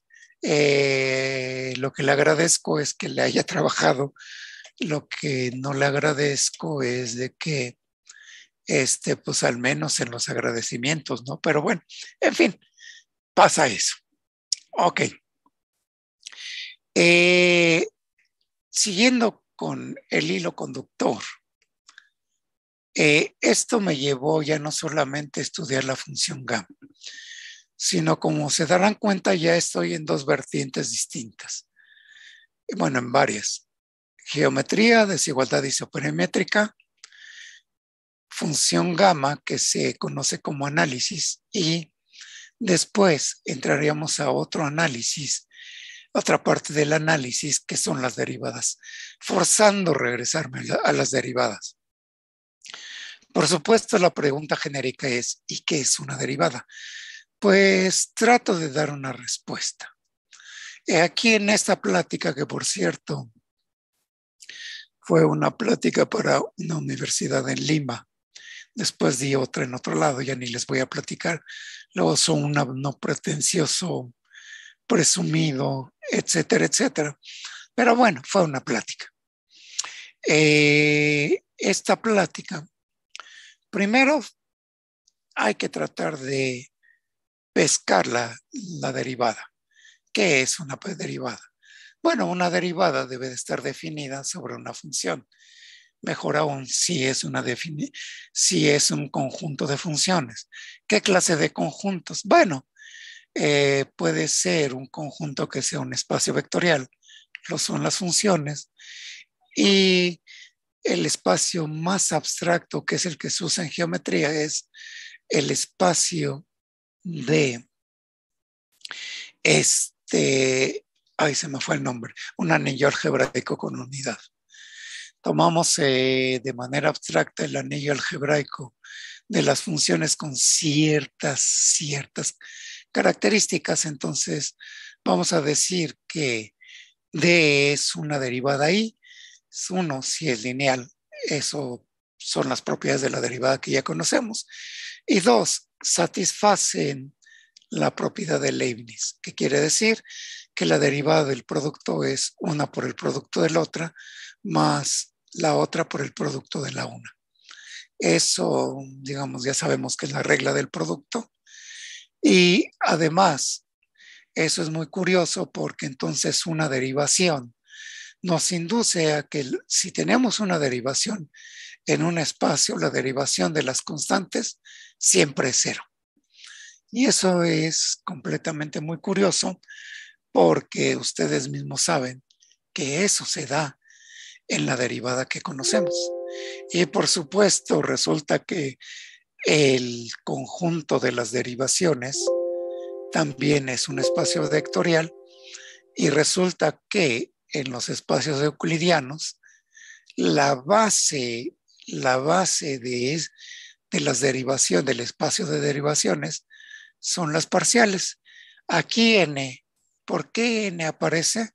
Speaker 2: Eh, lo que le agradezco es que le haya trabajado. Lo que no le agradezco es de que este, pues al menos en los agradecimientos, ¿no? Pero bueno, en fin, pasa eso. Ok. Eh, siguiendo con el hilo conductor, eh, esto me llevó ya no solamente a estudiar la función gamma, sino como se darán cuenta ya estoy en dos vertientes distintas, bueno, en varias. Geometría, desigualdad isoperimétrica función gamma que se conoce como análisis y después entraríamos a otro análisis, otra parte del análisis que son las derivadas, forzando regresarme a las derivadas. Por supuesto, la pregunta genérica es, ¿y qué es una derivada? Pues trato de dar una respuesta. Aquí en esta plática, que por cierto fue una plática para una universidad en Lima, Después di otra en otro lado, ya ni les voy a platicar. Luego son un no pretencioso, presumido, etcétera, etcétera. Pero bueno, fue una plática. Eh, esta plática, primero hay que tratar de pescar la, la derivada. ¿Qué es una derivada? Bueno, una derivada debe de estar definida sobre una función. Mejor aún si es, una si es un conjunto de funciones. ¿Qué clase de conjuntos? Bueno, eh, puede ser un conjunto que sea un espacio vectorial, lo son las funciones, y el espacio más abstracto, que es el que se usa en geometría, es el espacio de este, ahí se me fue el nombre, un anillo algebraico con unidad tomamos eh, de manera abstracta el anillo algebraico de las funciones con ciertas, ciertas características. Entonces, vamos a decir que D es una derivada I, es uno, si es lineal, eso son las propiedades de la derivada que ya conocemos. Y dos, satisfacen la propiedad de Leibniz, que quiere decir que la derivada del producto es una por el producto de la otra más la otra por el producto de la una. Eso, digamos, ya sabemos que es la regla del producto. Y además, eso es muy curioso porque entonces una derivación nos induce a que si tenemos una derivación en un espacio, la derivación de las constantes siempre es cero. Y eso es completamente muy curioso porque ustedes mismos saben que eso se da en la derivada que conocemos. Y por supuesto, resulta que el conjunto de las derivaciones también es un espacio vectorial y resulta que en los espacios euclidianos la base, la base de, de las derivaciones, del espacio de derivaciones, son las parciales. Aquí n, ¿por qué n aparece?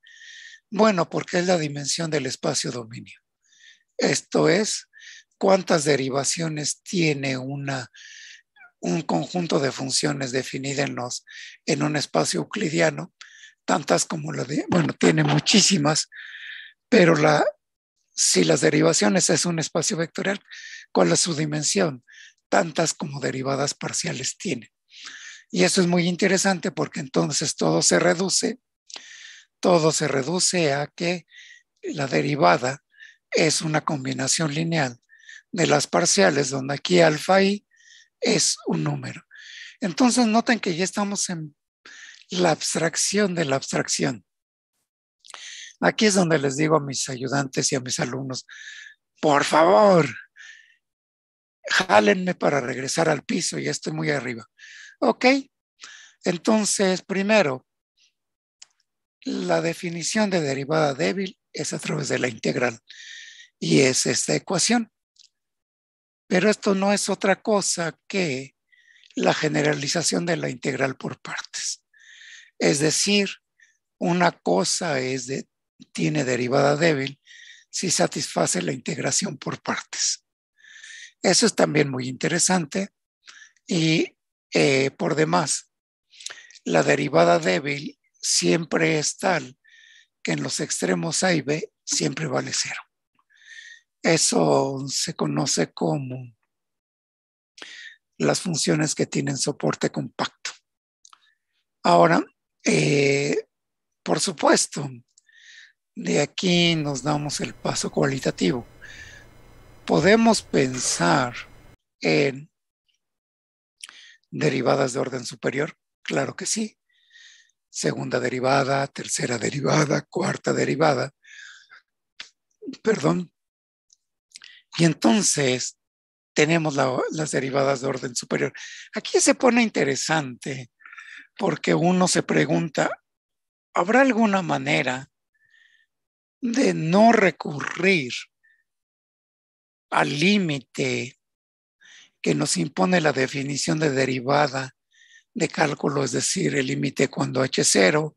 Speaker 2: Bueno, porque es la dimensión del espacio-dominio. Esto es, cuántas derivaciones tiene una, un conjunto de funciones definidas en, los, en un espacio euclidiano, tantas como la de, bueno, tiene muchísimas, pero la, si las derivaciones es un espacio vectorial, ¿cuál es su dimensión? Tantas como derivadas parciales tiene. Y eso es muy interesante porque entonces todo se reduce todo se reduce a que la derivada es una combinación lineal de las parciales, donde aquí alfa y es un número. Entonces noten que ya estamos en la abstracción de la abstracción. Aquí es donde les digo a mis ayudantes y a mis alumnos, por favor, jálenme para regresar al piso, ya estoy muy arriba. Ok, entonces primero la definición de derivada débil es a través de la integral y es esta ecuación. Pero esto no es otra cosa que la generalización de la integral por partes. Es decir, una cosa es de, tiene derivada débil si satisface la integración por partes. Eso es también muy interesante y eh, por demás, la derivada débil siempre es tal que en los extremos A y B siempre vale cero. Eso se conoce como las funciones que tienen soporte compacto. Ahora, eh, por supuesto, de aquí nos damos el paso cualitativo. Podemos pensar en derivadas de orden superior, claro que sí segunda derivada, tercera derivada, cuarta derivada. Perdón. Y entonces tenemos las derivadas de orden superior. Aquí se pone interesante porque uno se pregunta, ¿habrá alguna manera de no recurrir al límite que nos impone la definición de derivada de cálculo, es decir, el límite cuando h0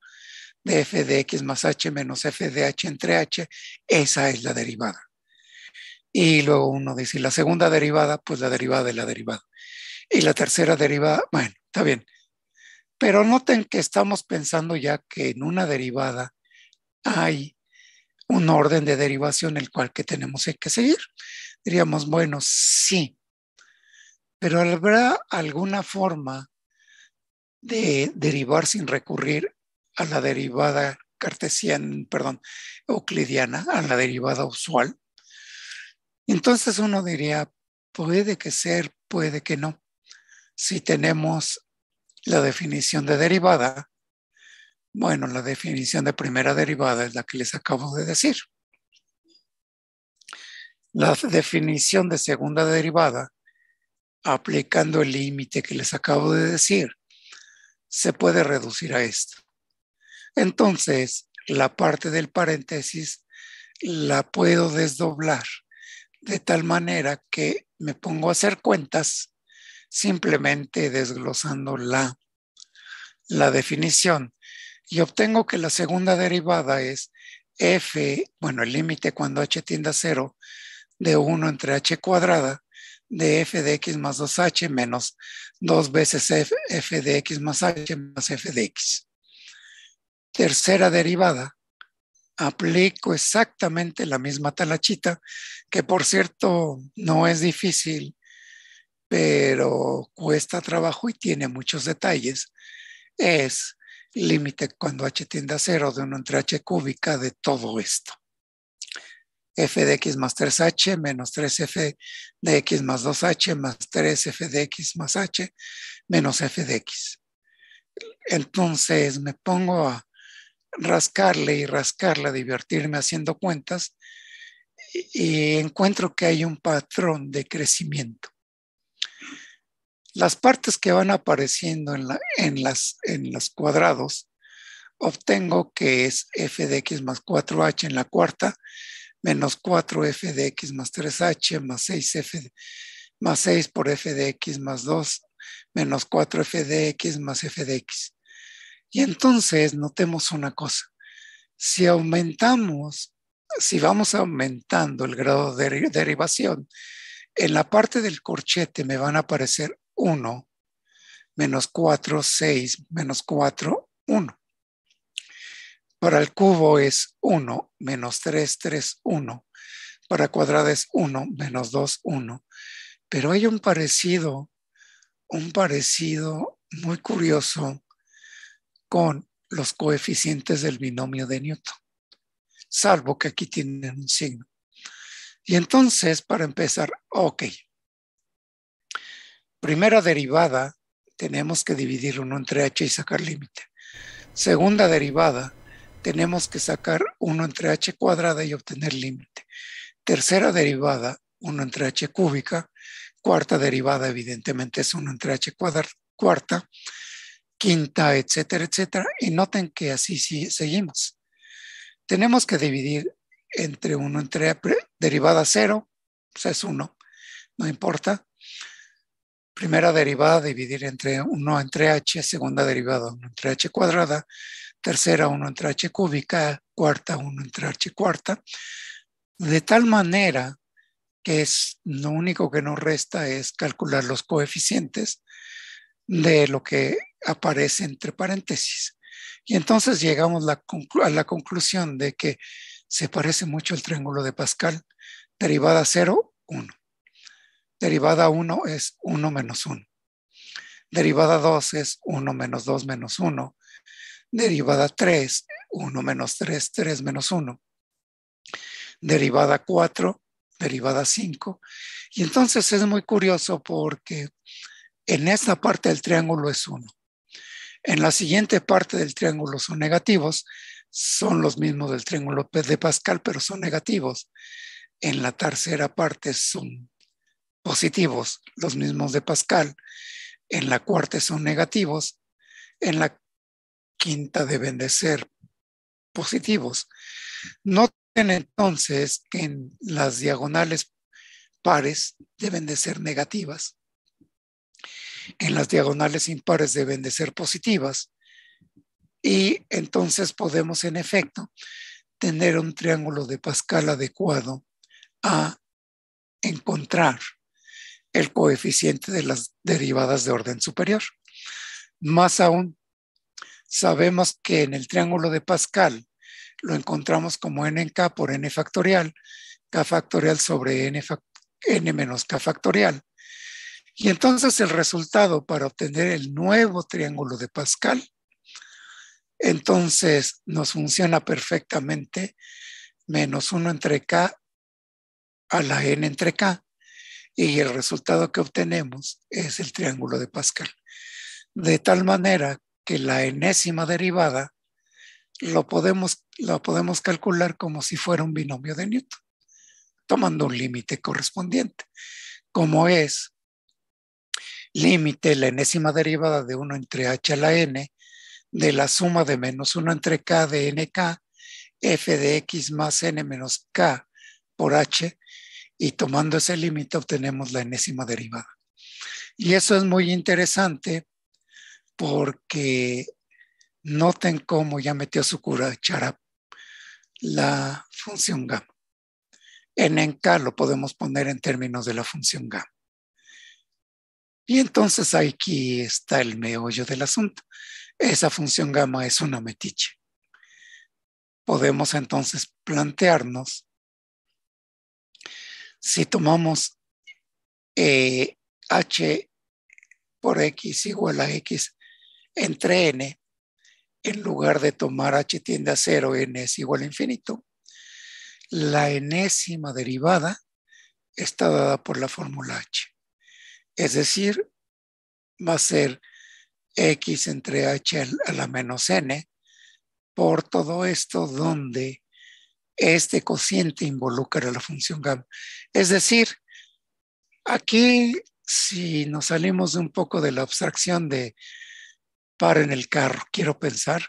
Speaker 2: de f de x más h menos f de h entre h, esa es la derivada. Y luego uno dice, la segunda derivada, pues la derivada de la derivada. Y la tercera derivada, bueno, está bien. Pero noten que estamos pensando ya que en una derivada hay un orden de derivación el cual que tenemos que seguir. Diríamos, bueno, sí, pero habrá alguna forma de derivar sin recurrir a la derivada cartesiana, perdón, euclidiana, a la derivada usual. Entonces uno diría, puede que ser, puede que no. Si tenemos la definición de derivada, bueno, la definición de primera derivada es la que les acabo de decir. La definición de segunda derivada, aplicando el límite que les acabo de decir, se puede reducir a esto. Entonces, la parte del paréntesis la puedo desdoblar de tal manera que me pongo a hacer cuentas simplemente desglosando la, la definición y obtengo que la segunda derivada es f, bueno, el límite cuando h tiende a 0 de 1 entre h cuadrada de f de x más 2h menos 2 veces f, de x más h más f de x. Tercera derivada, aplico exactamente la misma talachita, que por cierto no es difícil, pero cuesta trabajo y tiene muchos detalles. Es límite cuando h tiende a cero de 1 entre h cúbica de todo esto f de x más 3h menos 3f de x más 2h más 3f de x más h menos f de x. Entonces me pongo a rascarle y rascarle, divertirme haciendo cuentas y encuentro que hay un patrón de crecimiento. Las partes que van apareciendo en, las, en los cuadrados, obtengo que es f de x más 4h en la cuarta menos 4 f de x más 3h más 6f más 6 por f de x más 2 menos 4 f de x más f de x. Y entonces notemos una cosa. Si aumentamos, si vamos aumentando el grado de derivación, en la parte del corchete me van a aparecer 1, menos 4, 6, menos 4, 1. Para el cubo es 1 menos 3, 3, 1. Para cuadrada es 1 menos 2, 1. Pero hay un parecido, un parecido muy curioso con los coeficientes del binomio de Newton, salvo que aquí tienen un signo. Y entonces, para empezar, ok, primera derivada, tenemos que dividir 1 entre h y sacar límite. Segunda derivada, tenemos que sacar 1 entre h cuadrada y obtener límite. Tercera derivada, 1 entre h cúbica. Cuarta derivada, evidentemente, es 1 entre h cuadrada... cuarta. Quinta, etcétera, etcétera. Y noten que así seguimos. Tenemos que dividir entre 1 entre derivada 0, sea, pues es 1, no importa. Primera derivada, dividir entre 1 entre h, segunda derivada 1 entre h cuadrada, tercera 1 entre h cúbica, cuarta 1 entre h cuarta, de tal manera que lo único que nos resta es calcular los coeficientes de lo que aparece entre paréntesis. Y entonces llegamos a la conclusión de que se parece mucho el triángulo de Pascal, derivada 0, 1. Derivada 1 es 1 menos 1. Derivada 2 es 1 menos 2 menos 1. Derivada 3, 1 menos 3, 3 menos 1. Derivada 4, derivada 5. Y entonces es muy curioso porque en esta parte del triángulo es 1. En la siguiente parte del triángulo son negativos, son los mismos del triángulo de Pascal, pero son negativos. En la tercera parte son positivos, los mismos de Pascal. En la cuarta son negativos. En la quinta deben de ser positivos. Noten entonces que en las diagonales pares deben de ser negativas. En las diagonales impares deben de ser positivas. Y entonces podemos, en efecto, tener un triángulo de Pascal adecuado a encontrar el coeficiente de las derivadas de orden superior. Más aún, sabemos que en el triángulo de Pascal lo encontramos como n en k por n factorial, k factorial sobre n, n menos k factorial. Y entonces el resultado para obtener el nuevo triángulo de Pascal, entonces nos funciona perfectamente menos 1 entre k a la n entre k. Y el resultado que obtenemos es el triángulo de Pascal. De tal manera que la enésima derivada lo podemos, podemos calcular como si fuera un binomio de Newton, tomando un límite correspondiente, como es límite la enésima derivada de 1 entre h a la n de la suma de menos 1 entre k de nk, f de x más n menos k por h, y tomando ese límite obtenemos la enésima derivada. Y eso es muy interesante porque noten cómo ya metió su cura chara la función gamma. En enca lo podemos poner en términos de la función gamma. Y entonces aquí está el meollo del asunto. Esa función gamma es una metiche. Podemos entonces plantearnos si tomamos eh, h por x igual a x entre n en lugar de tomar h tiende a 0, n es igual a infinito, la enésima derivada está dada por la fórmula h. Es decir, va a ser x entre h a la menos n por todo esto donde este cociente involucra la función gamma. Es decir, aquí si nos salimos un poco de la abstracción de en el carro, quiero pensar.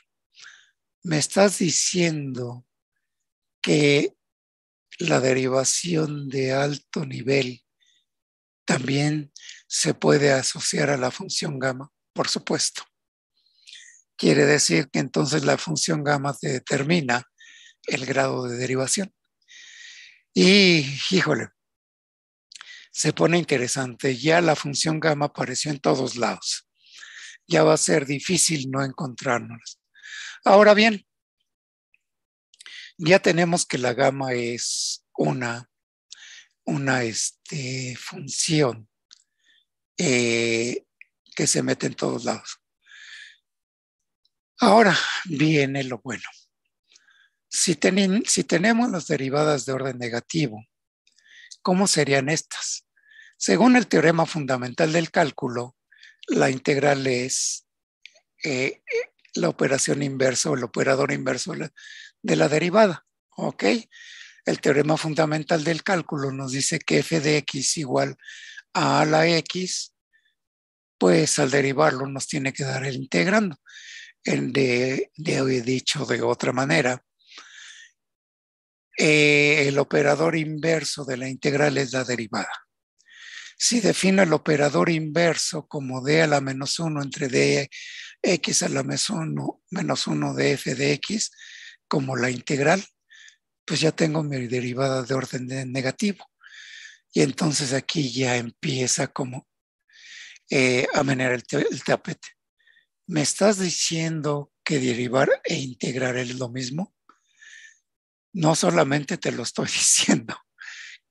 Speaker 2: Me estás diciendo que la derivación de alto nivel también se puede asociar a la función gamma, por supuesto. Quiere decir que entonces la función gamma te determina el grado de derivación. Y, híjole, se pone interesante. Ya la función gamma apareció en todos lados ya va a ser difícil no encontrarnos. Ahora bien, ya tenemos que la gama es una, una este, función eh, que se mete en todos lados. Ahora viene lo bueno. Si, si tenemos las derivadas de orden negativo, ¿cómo serían estas? Según el teorema fundamental del cálculo, la integral es eh, la operación inversa o el operador inverso de la derivada. ¿Ok? El teorema fundamental del cálculo nos dice que f de x igual a la x, pues al derivarlo nos tiene que dar el integrando. El de, de dicho de otra manera, eh, el operador inverso de la integral es la derivada. Si defino el operador inverso como d a la menos 1 entre dx a la menos 1, menos 1 de f de x como la integral, pues ya tengo mi derivada de orden negativo. Y entonces aquí ya empieza como eh, a menear el tapete. ¿Me estás diciendo que derivar e integrar es lo mismo? No solamente te lo estoy diciendo,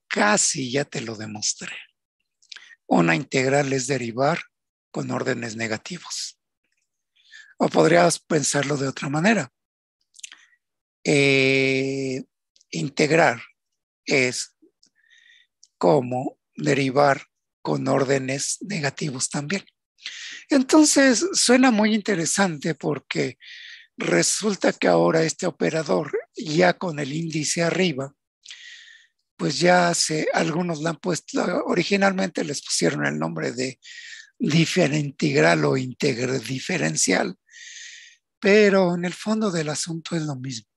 Speaker 2: casi ya te lo demostré. Una integral es derivar con órdenes negativos. O podrías pensarlo de otra manera. Eh, integrar es como derivar con órdenes negativos también. Entonces, suena muy interesante porque resulta que ahora este operador, ya con el índice arriba, pues ya algunos la han puesto, originalmente les pusieron el nombre de diferencial o diferencial, pero en el fondo del asunto es lo mismo.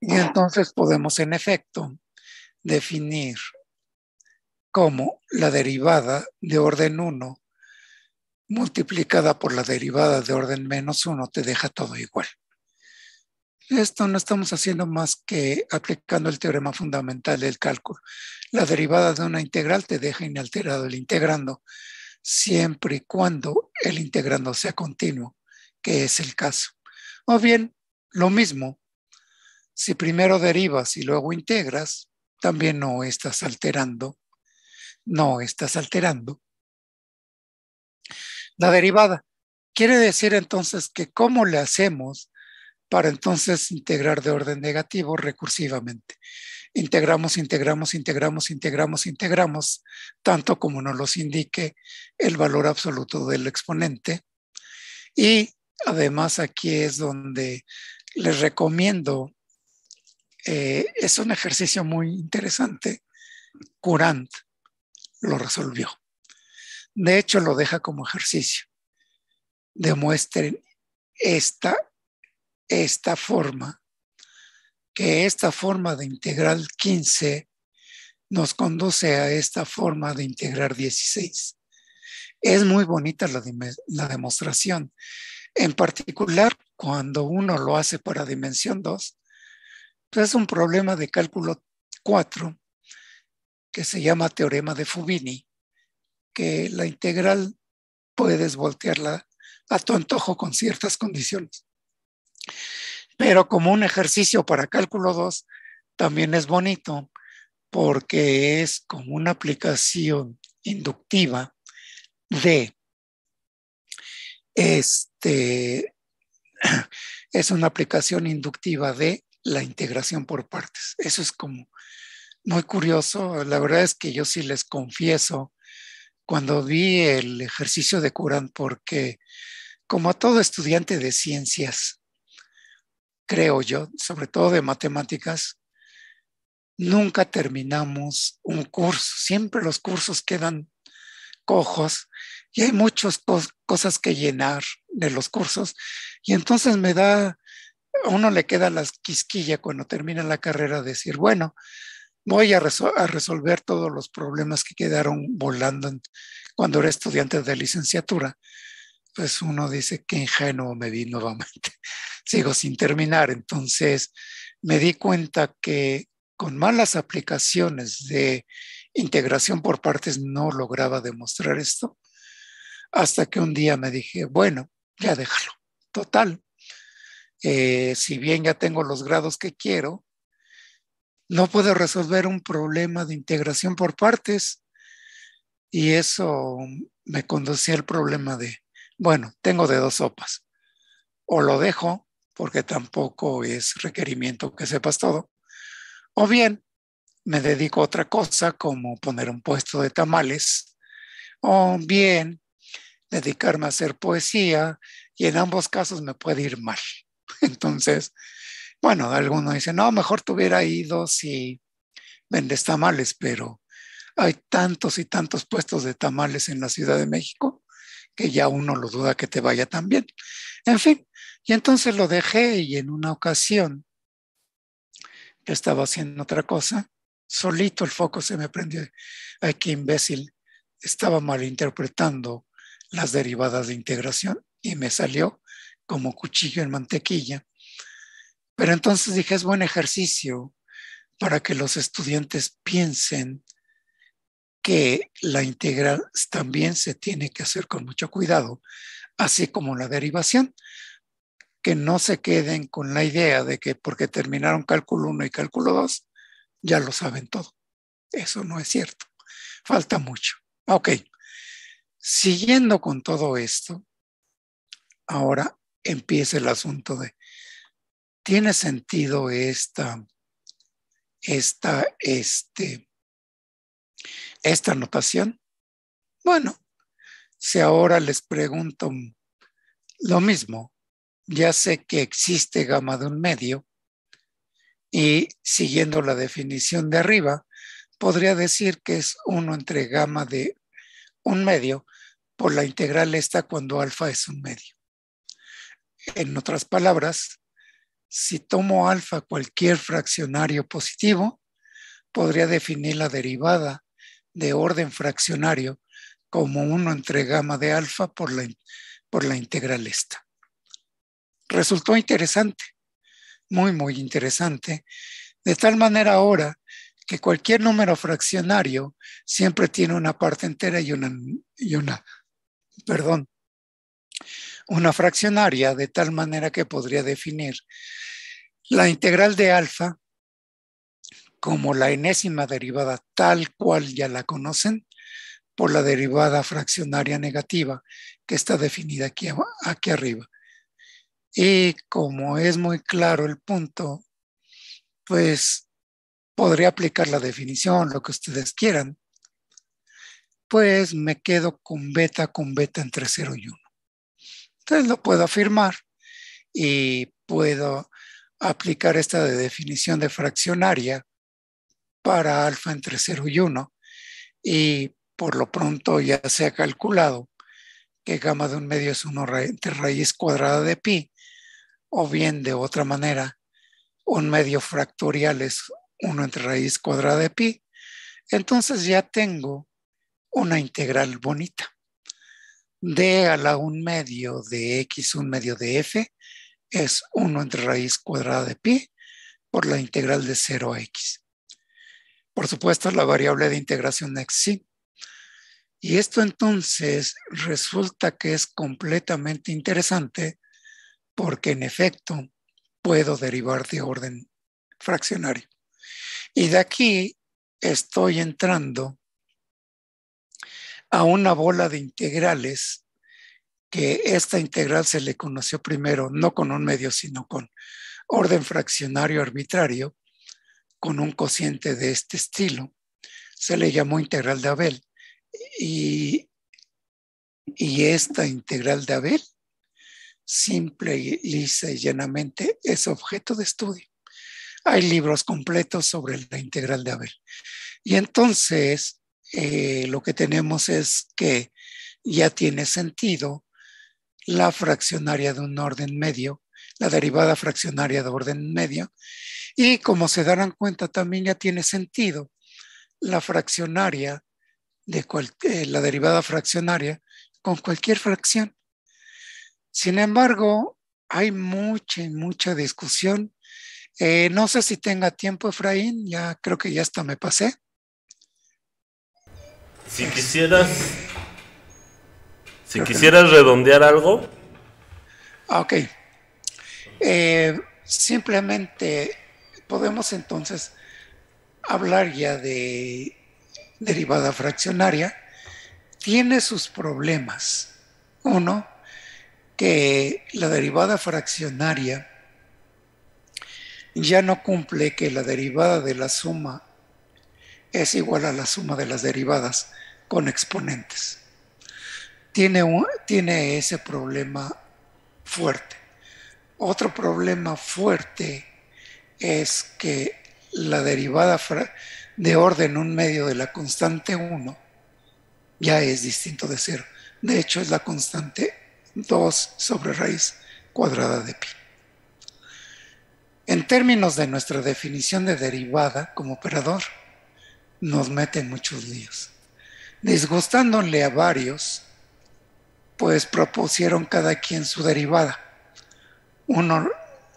Speaker 2: Y entonces podemos, en efecto, definir como la derivada de orden 1 multiplicada por la derivada de orden menos 1 te deja todo igual. Esto no estamos haciendo más que aplicando el teorema fundamental del cálculo. La derivada de una integral te deja inalterado el integrando, siempre y cuando el integrando sea continuo, que es el caso. O bien, lo mismo, si primero derivas y luego integras, también no estás alterando, no estás alterando la derivada. Quiere decir entonces que cómo le hacemos para entonces integrar de orden negativo recursivamente. Integramos, integramos, integramos, integramos, integramos, tanto como nos los indique el valor absoluto del exponente. Y además aquí es donde les recomiendo, eh, es un ejercicio muy interesante, Curant lo resolvió. De hecho, lo deja como ejercicio. Demuestren esta esta forma, que esta forma de integral 15 nos conduce a esta forma de integrar 16. Es muy bonita la, demostración, en particular cuando uno lo hace para dimensión 2, pues es un problema de cálculo 4 que se llama teorema de Fubini, que la integral puedes voltearla a tu antojo con ciertas condiciones pero como un ejercicio para cálculo 2 también es bonito porque es como una aplicación inductiva de este es una aplicación inductiva de la integración por partes. Eso es como muy curioso. La verdad es que yo sí les confieso cuando vi el ejercicio de Curán porque como a todo estudiante de ciencias, creo yo, sobre todo de matemáticas, nunca terminamos un curso, siempre los cursos quedan cojos y hay muchas cosas que llenar de los cursos y entonces me da, a uno le queda la quisquilla cuando termina la carrera decir, bueno, voy a, resolver todos los problemas que quedaron volando cuando era estudiante de licenciatura. Pues uno dice, qué ingenuo me vi nuevamente. sigo sin terminar. Entonces, me di cuenta que con malas aplicaciones de integración por partes no lograba demostrar esto, hasta que un día me dije, bueno, ya déjalo, total. Eh, si bien ya tengo los grados que quiero, no puedo resolver un problema de integración por partes. Y eso me conducía al problema de, bueno, tengo de dos sopas. O lo dejo porque tampoco es requerimiento que sepas todo. O bien me dedico a otra cosa como poner un puesto de tamales, o bien dedicarme a hacer poesía, y en ambos casos me puede ir mal. Entonces, bueno, algunos dicen, no, mejor te hubiera ido si vendes tamales, pero hay tantos y tantos puestos de tamales en la Ciudad de México que ya uno lo duda que te vaya tan bien. En fin, y entonces lo dejé y en una ocasión, que estaba haciendo otra cosa, solito el foco se me prendió. Ay, qué imbécil, estaba malinterpretando las derivadas de integración y me salió como cuchillo en mantequilla. Pero entonces dije, es buen ejercicio para que los estudiantes piensen que la integral también se tiene que hacer con mucho cuidado, así como la derivación que no se queden con la idea de que porque terminaron cálculo 1 y cálculo 2, ya lo saben todo. Eso no es cierto. Falta mucho. Ok. Siguiendo con todo esto, ahora empieza el asunto de, ¿tiene sentido esta, esta, este, esta notación? Bueno, si ahora les pregunto lo mismo, ya sé que existe gamma de un medio y siguiendo la definición de arriba, podría decir que es 1 entre gamma de un medio por la integral esta cuando alfa es un medio. En otras palabras, si tomo alfa cualquier fraccionario positivo, podría definir la derivada de orden fraccionario como 1 entre gamma de alfa por la, por la integral esta resultó interesante, muy, muy interesante, de tal manera ahora que cualquier número fraccionario siempre tiene una parte entera y una, y una, perdón, una fraccionaria, de tal manera que podría definir la integral de alfa como la enésima derivada tal cual ya la conocen por la derivada fraccionaria negativa que está definida aquí, aquí arriba. Y como es muy claro el punto, pues podría aplicar la definición, lo que ustedes quieran. Pues me quedo con beta, con beta entre 0 y 1. Entonces lo puedo afirmar y puedo aplicar esta definición de fraccionaria para alfa entre 0 y 1 y por lo pronto ya se ha calculado que gamma de un medio es 1 entre raíz cuadrada de pi o bien de otra manera, un medio fractorial es 1 entre raíz cuadrada de pi, entonces ya tengo una integral bonita. D a la 1 medio de x, 1 medio de f, es 1 entre raíz cuadrada de pi por la integral de 0 a x. Por supuesto, la variable de integración es sí. Y esto entonces resulta que es completamente interesante porque en efecto puedo derivar de orden fraccionario. Y de aquí estoy entrando a una bola de integrales que esta integral se le conoció primero no con un medio, sino con orden fraccionario arbitrario, con un cociente de este estilo. Se le llamó integral de Abel. Y, y esta integral de Abel simple y lisa y llenamente es objeto de estudio. Hay libros completos sobre la integral de Abel. Y entonces eh, lo que tenemos es que ya tiene sentido la fraccionaria de un orden medio, la derivada fraccionaria de orden medio, y como se darán cuenta también ya tiene sentido la fraccionaria de eh, la derivada fraccionaria con cualquier fracción. Sin embargo, hay mucha, y mucha discusión. Eh, no sé si tenga tiempo, Efraín, ya creo que ya hasta me pasé.
Speaker 1: Si quisieras, si quisieras redondear algo. Ah, ok.
Speaker 2: Eh, simplemente podemos entonces hablar ya de derivada fraccionaria. Tiene sus problemas. Uno, que la derivada fraccionaria ya no cumple que la derivada de la suma es igual a la suma de las derivadas con exponentes. Tiene, tiene ese problema fuerte. Otro problema fuerte es que la derivada de orden un medio de la constante 1 ya es distinto de 0. De hecho, es la constante 2 sobre raíz cuadrada de pi. En términos de nuestra definición de derivada como operador, nos meten muchos líos. Disgustándole a varios, pues propusieron cada quien su derivada. Uno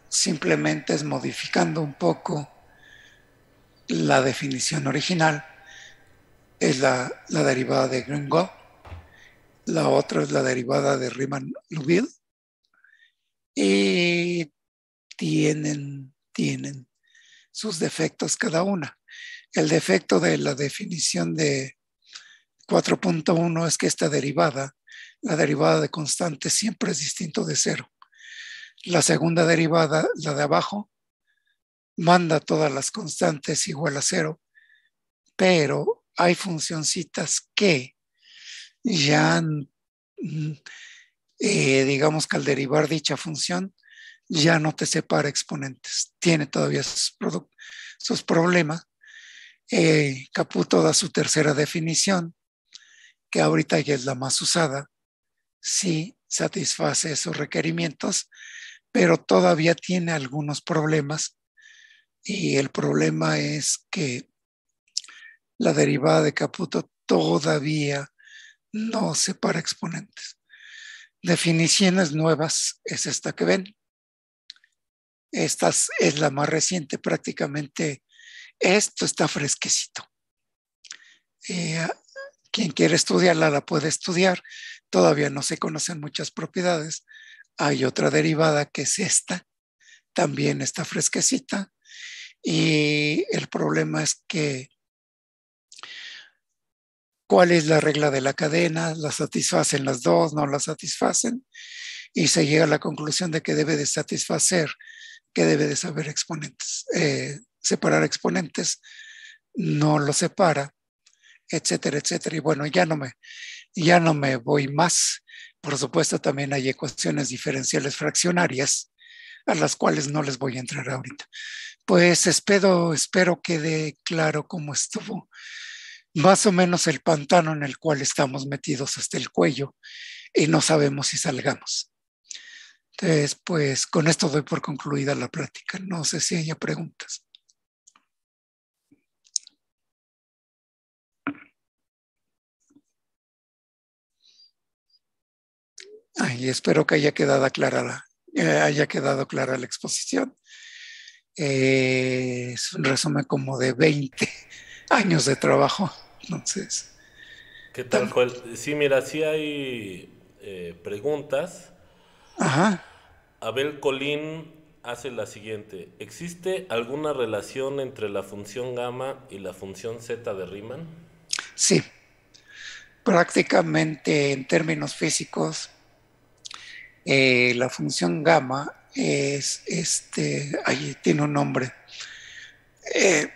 Speaker 2: simplemente es modificando un poco la definición original, es la, la derivada de Gringo, la otra es la derivada de Riemann-Lubin y tienen, tienen sus defectos cada una. El defecto de la definición de 4.1 es que esta derivada, la derivada de constante, siempre es distinto de cero. La segunda derivada, la de abajo, manda todas las constantes igual a cero, pero hay funcioncitas que ya, mm, eh, digamos que al derivar dicha función, ya no te separa exponentes, tiene todavía sus, problemas. Eh, Caputo da su tercera definición, que ahorita ya es la más usada, sí satisface esos requerimientos, pero todavía tiene algunos problemas. Y el problema es que la derivada de Caputo todavía no separa exponentes. Definiciones nuevas es esta que ven. Esta es la más reciente prácticamente. Esto está fresquecito. Eh, quien quiere estudiarla la puede estudiar. Todavía no se conocen muchas propiedades. Hay otra derivada que es esta. También está fresquecita. Y el problema es que cuál es la regla de la cadena, la satisfacen las dos, no la satisfacen, y se llega a la conclusión de que debe de satisfacer, que debe de saber exponentes, eh, separar exponentes, no lo separa, etcétera, etcétera. Y bueno, ya no me, ya no me voy más. Por supuesto, también hay ecuaciones diferenciales fraccionarias a las cuales no les voy a entrar ahorita. Pues espero, espero quede claro cómo estuvo más o menos el pantano en el cual estamos metidos hasta el cuello y no sabemos si salgamos. Entonces, pues con esto doy por concluida la práctica. No sé si haya preguntas. espero que haya quedado aclarada, eh, haya quedado clara la exposición. es un resumen como de 20 años de trabajo.
Speaker 1: Entonces. ¿Qué tal, Sí, mira, sí hay eh, preguntas. Ajá. Abel Colín hace la siguiente. ¿Existe alguna relación entre la función gamma y la función z de Riemann?
Speaker 2: Sí. Prácticamente en términos físicos, eh, la función gamma es este, ahí tiene un nombre. Eh,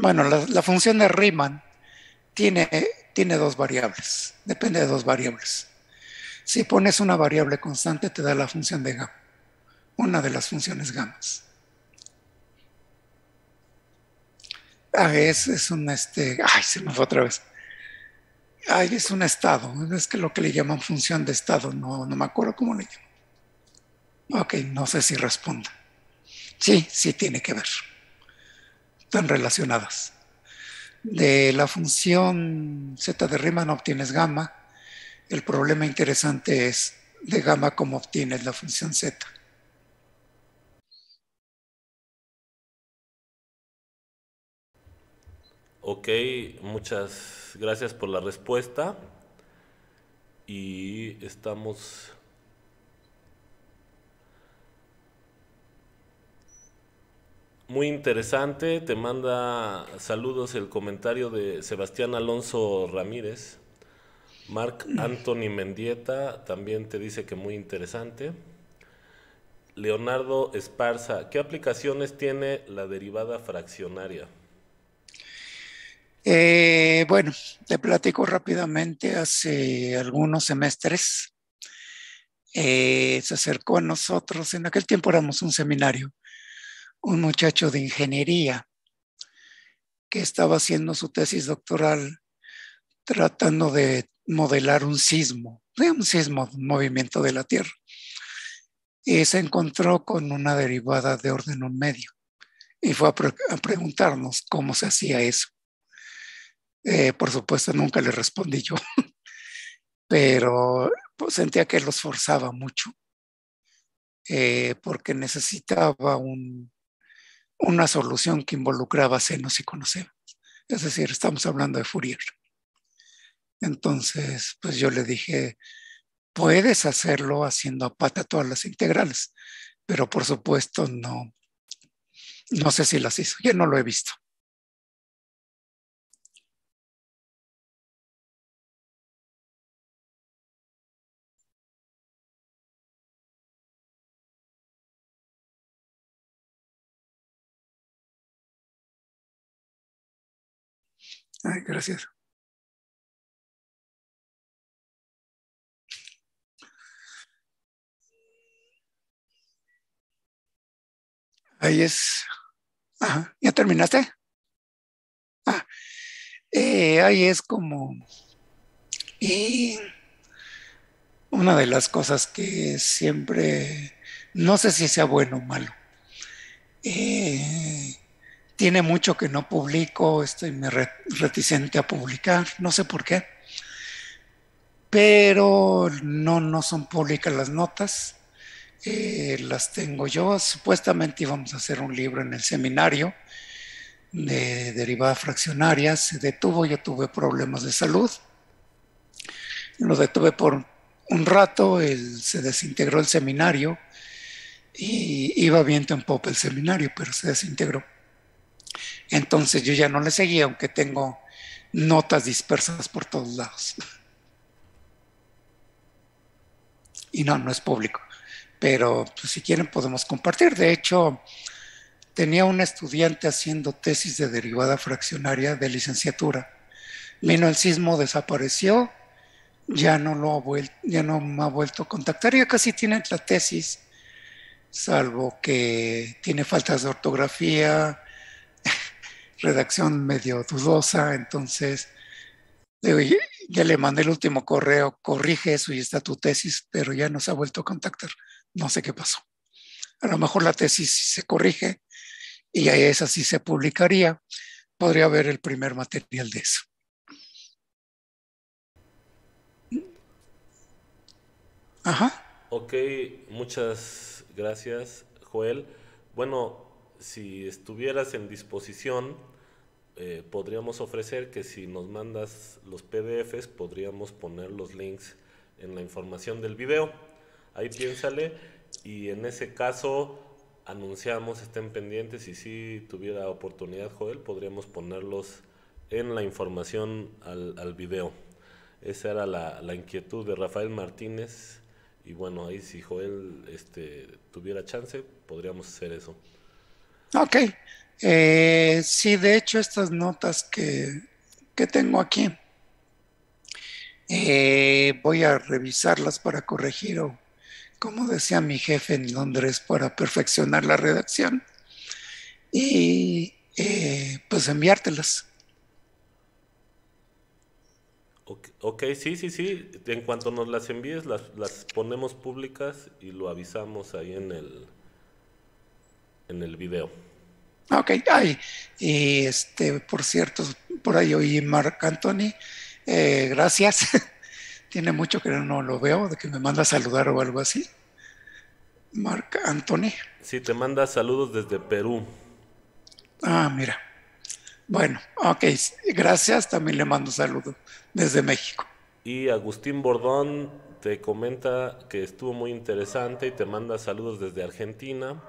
Speaker 2: bueno, la, función de Riemann tiene, tiene dos variables, depende de dos variables. Si pones una variable constante te da la función de gamma, una de las funciones gammas. A es, es un este, ay, se me fue otra vez. Ay, es un estado, es que lo que le llaman función de estado, no, no me acuerdo cómo le llaman. Ok, no sé si responda. Sí, sí tiene que ver están relacionadas. De la función z de Riemann obtienes gamma. El problema interesante es de gamma cómo obtienes la función z.
Speaker 1: Ok, muchas gracias por la respuesta y estamos Muy interesante, te manda saludos el comentario de Sebastián Alonso Ramírez. Marc Anthony Mendieta también te dice que muy interesante. Leonardo Esparza, ¿qué aplicaciones tiene la derivada fraccionaria? Eh,
Speaker 2: bueno, te platico rápidamente. Hace algunos semestres eh, se acercó a nosotros, en aquel tiempo éramos un seminario, un muchacho de ingeniería que estaba haciendo su tesis doctoral tratando de modelar un sismo, un sismo, un movimiento de la Tierra. Y se encontró con una derivada de orden un medio y fue a, preguntarnos cómo se hacía eso. Eh, por supuesto, nunca le respondí yo, pero pues, sentía que lo esforzaba mucho eh, porque necesitaba un, una solución que involucraba senos y conocemos, Es decir, estamos hablando de Fourier. Entonces, pues yo le dije, puedes hacerlo haciendo a pata todas las integrales, pero por supuesto no,
Speaker 1: no sé si las hizo, yo no lo he visto. Ay, gracias. Ahí es. Ajá. ¿Ya terminaste? Ah,
Speaker 2: eh, ahí es como. Y eh, una de las cosas que siempre. No sé si sea bueno o malo. Eh, tiene mucho que no publico, estoy reticente a publicar, no sé por qué. Pero no, no son públicas las notas, eh, las tengo yo. Supuestamente íbamos a hacer un libro en el seminario de derivadas fraccionarias, se detuvo, yo tuve problemas de salud. Lo detuve por un rato, se desintegró el seminario y iba viento en pop el seminario, pero se desintegró. Entonces yo ya no le seguí, aunque tengo notas dispersas por todos lados. Y no, no es público. Pero pues, si quieren podemos compartir. De hecho, tenía un estudiante haciendo tesis de derivada fraccionaria de licenciatura. Vino el sismo, desapareció, ya no, lo ha ya no me ha vuelto a contactar. Ya casi tiene la tesis, salvo que tiene faltas de ortografía, redacción medio dudosa, entonces ya le mandé el último correo, corrige eso y está tu tesis, pero ya nos ha vuelto a contactar. No sé qué pasó. A lo mejor la tesis se corrige y ahí esa sí se publicaría. Podría haber el primer material de eso.
Speaker 1: Ajá. Ok, muchas gracias, Joel. Bueno, si estuvieras en disposición, eh, podríamos ofrecer que si nos mandas los PDFs, podríamos poner los links en la información del video. Ahí piénsale y en ese caso anunciamos, estén pendientes y si tuviera oportunidad Joel, podríamos ponerlos en la información al, al video. Esa era la, inquietud de Rafael Martínez y bueno, ahí si Joel este, tuviera chance, podríamos hacer eso.
Speaker 2: Ok. Eh, sí, de hecho, estas notas que, tengo aquí, eh, voy a revisarlas para corregir o, como decía mi jefe en Londres, para perfeccionar la redacción y eh, pues enviártelas.
Speaker 1: Okay, ok, sí, sí, sí. En cuanto nos las envíes, las ponemos públicas y lo avisamos ahí en el, en el video.
Speaker 2: Ok, ay, y este, por cierto, por ahí oí Marc Anthony, eh, gracias. Tiene mucho que no lo veo, de que me manda saludar o algo así. Marc Anthony.
Speaker 1: Sí, te manda saludos desde Perú.
Speaker 2: Ah, mira. Bueno, ok, gracias, también le mando saludos desde México.
Speaker 1: Y Agustín Bordón te comenta que estuvo muy interesante y te manda saludos desde Argentina.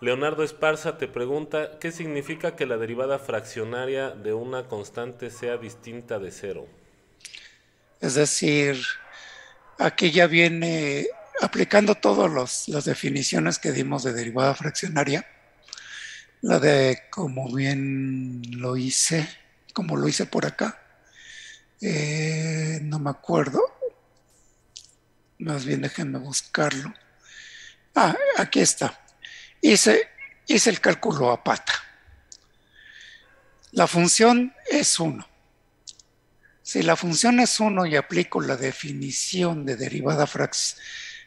Speaker 1: Leonardo Esparza te pregunta, ¿qué significa que la derivada fraccionaria de una constante sea distinta de cero?
Speaker 2: Es decir, aquí ya viene aplicando todas las definiciones que dimos de derivada fraccionaria, la de como bien lo hice, como lo hice por acá, eh, no me acuerdo, más bien déjenme buscarlo. Ah, aquí está hice, hice el cálculo a pata. La función es 1. Si la función es 1 y aplico la definición de derivada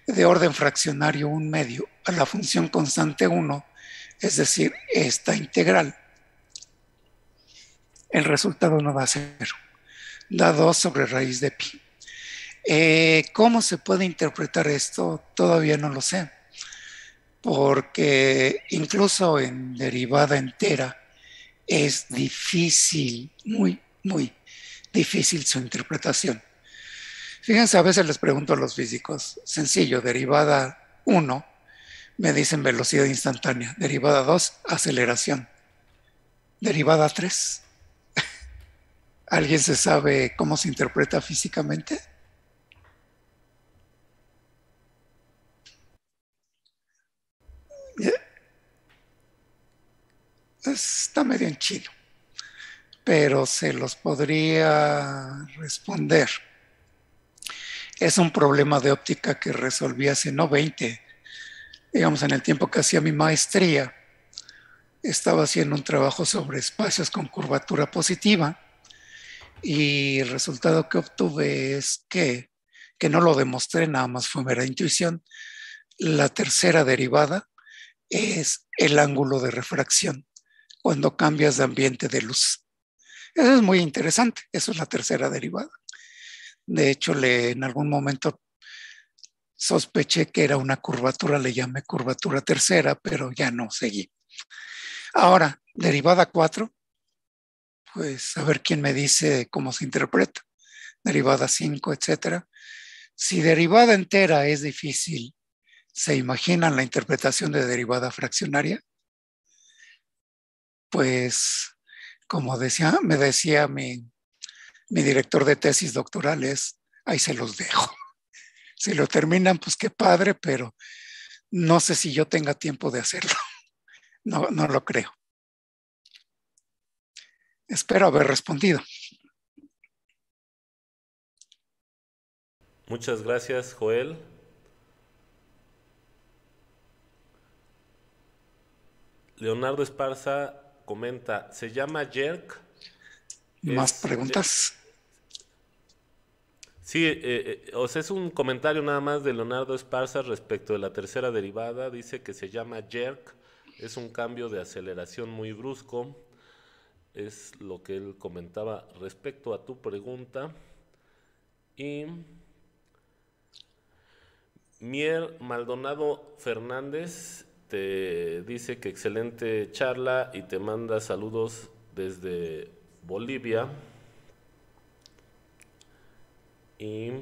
Speaker 2: de orden fraccionario 1 medio a la función constante 1, es decir, esta integral, el resultado no va a ser 0, da 2 sobre raíz de pi. Eh, ¿Cómo se puede interpretar esto? Todavía no lo sé porque incluso en derivada entera es difícil, muy, muy difícil su interpretación. Fíjense, a veces les pregunto a los físicos, sencillo, derivada 1, me dicen velocidad instantánea, derivada 2, aceleración, derivada 3. ¿Alguien se sabe cómo se interpreta físicamente? está medio en chino, pero se los podría responder. Es un problema de óptica que resolví hace no 20, digamos en el tiempo que hacía mi maestría. Estaba haciendo un trabajo sobre espacios con curvatura positiva y el resultado que obtuve es que, que no lo demostré, nada más fue mera intuición, la tercera derivada es el ángulo de refracción cuando cambias de ambiente de luz. Eso es muy interesante, eso es la tercera derivada. De hecho, le, en algún momento sospeché que era una curvatura, le llamé curvatura tercera, pero ya no seguí. Ahora, derivada 4, pues a ver quién me dice cómo se interpreta. Derivada 5, etcétera. Si derivada entera es difícil, ¿se imaginan la interpretación de derivada fraccionaria? pues como decía, me decía mi, director de tesis doctorales, ahí se los dejo. Si lo terminan, pues qué padre, pero no sé si yo tenga tiempo de hacerlo. No, no lo creo. Espero haber respondido.
Speaker 1: Muchas gracias, Joel. Leonardo Esparza comenta, se llama Jerk.
Speaker 2: ¿Más eh, preguntas?
Speaker 1: Sí, eh, eh, o es un comentario nada más de Leonardo Esparza respecto de la tercera derivada. Dice que se llama jerk, es un cambio de aceleración muy brusco. Es lo que él comentaba respecto a tu pregunta. Y Mier Maldonado Fernández te dice que excelente charla y te manda saludos desde Bolivia. Y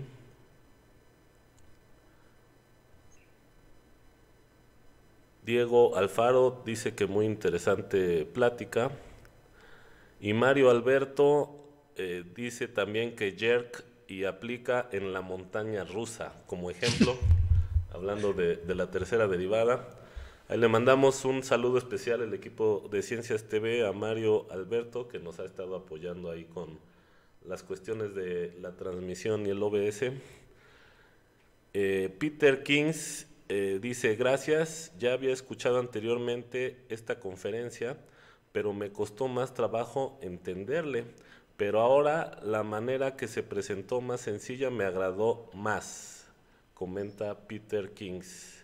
Speaker 1: Diego Alfaro dice que muy interesante plática. Y Mario Alberto eh, dice también que jerk y aplica en la montaña rusa, como ejemplo, hablando de la tercera derivada. Le mandamos un saludo especial al equipo de Ciencias TV, a Mario Alberto, que nos ha estado apoyando ahí con las cuestiones de la transmisión y el OBS. Eh, Peter Kings eh, dice, gracias, ya había escuchado anteriormente esta conferencia, pero me costó más trabajo entenderle, pero ahora la manera que se presentó más sencilla me agradó más, comenta Peter Kings.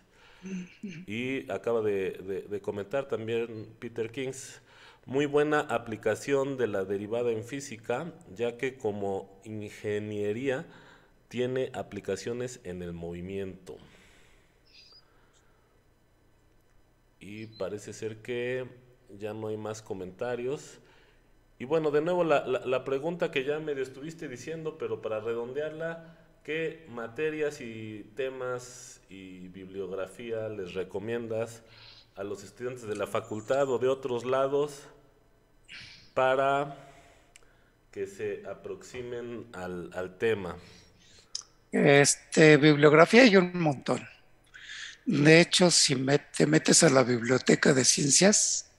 Speaker 1: Y acaba de, comentar también Peter Kings, muy buena aplicación de la derivada en física, ya que como ingeniería tiene aplicaciones en el movimiento. Y parece ser que ya no hay más comentarios. Y bueno, de nuevo la, la pregunta que ya me estuviste diciendo, pero para redondearla, ¿Qué materias y temas y bibliografía les recomiendas a los estudiantes de la facultad o de otros lados para que se aproximen al, tema?
Speaker 2: Este, bibliografía hay un montón. De hecho, si te metes a la biblioteca de ciencias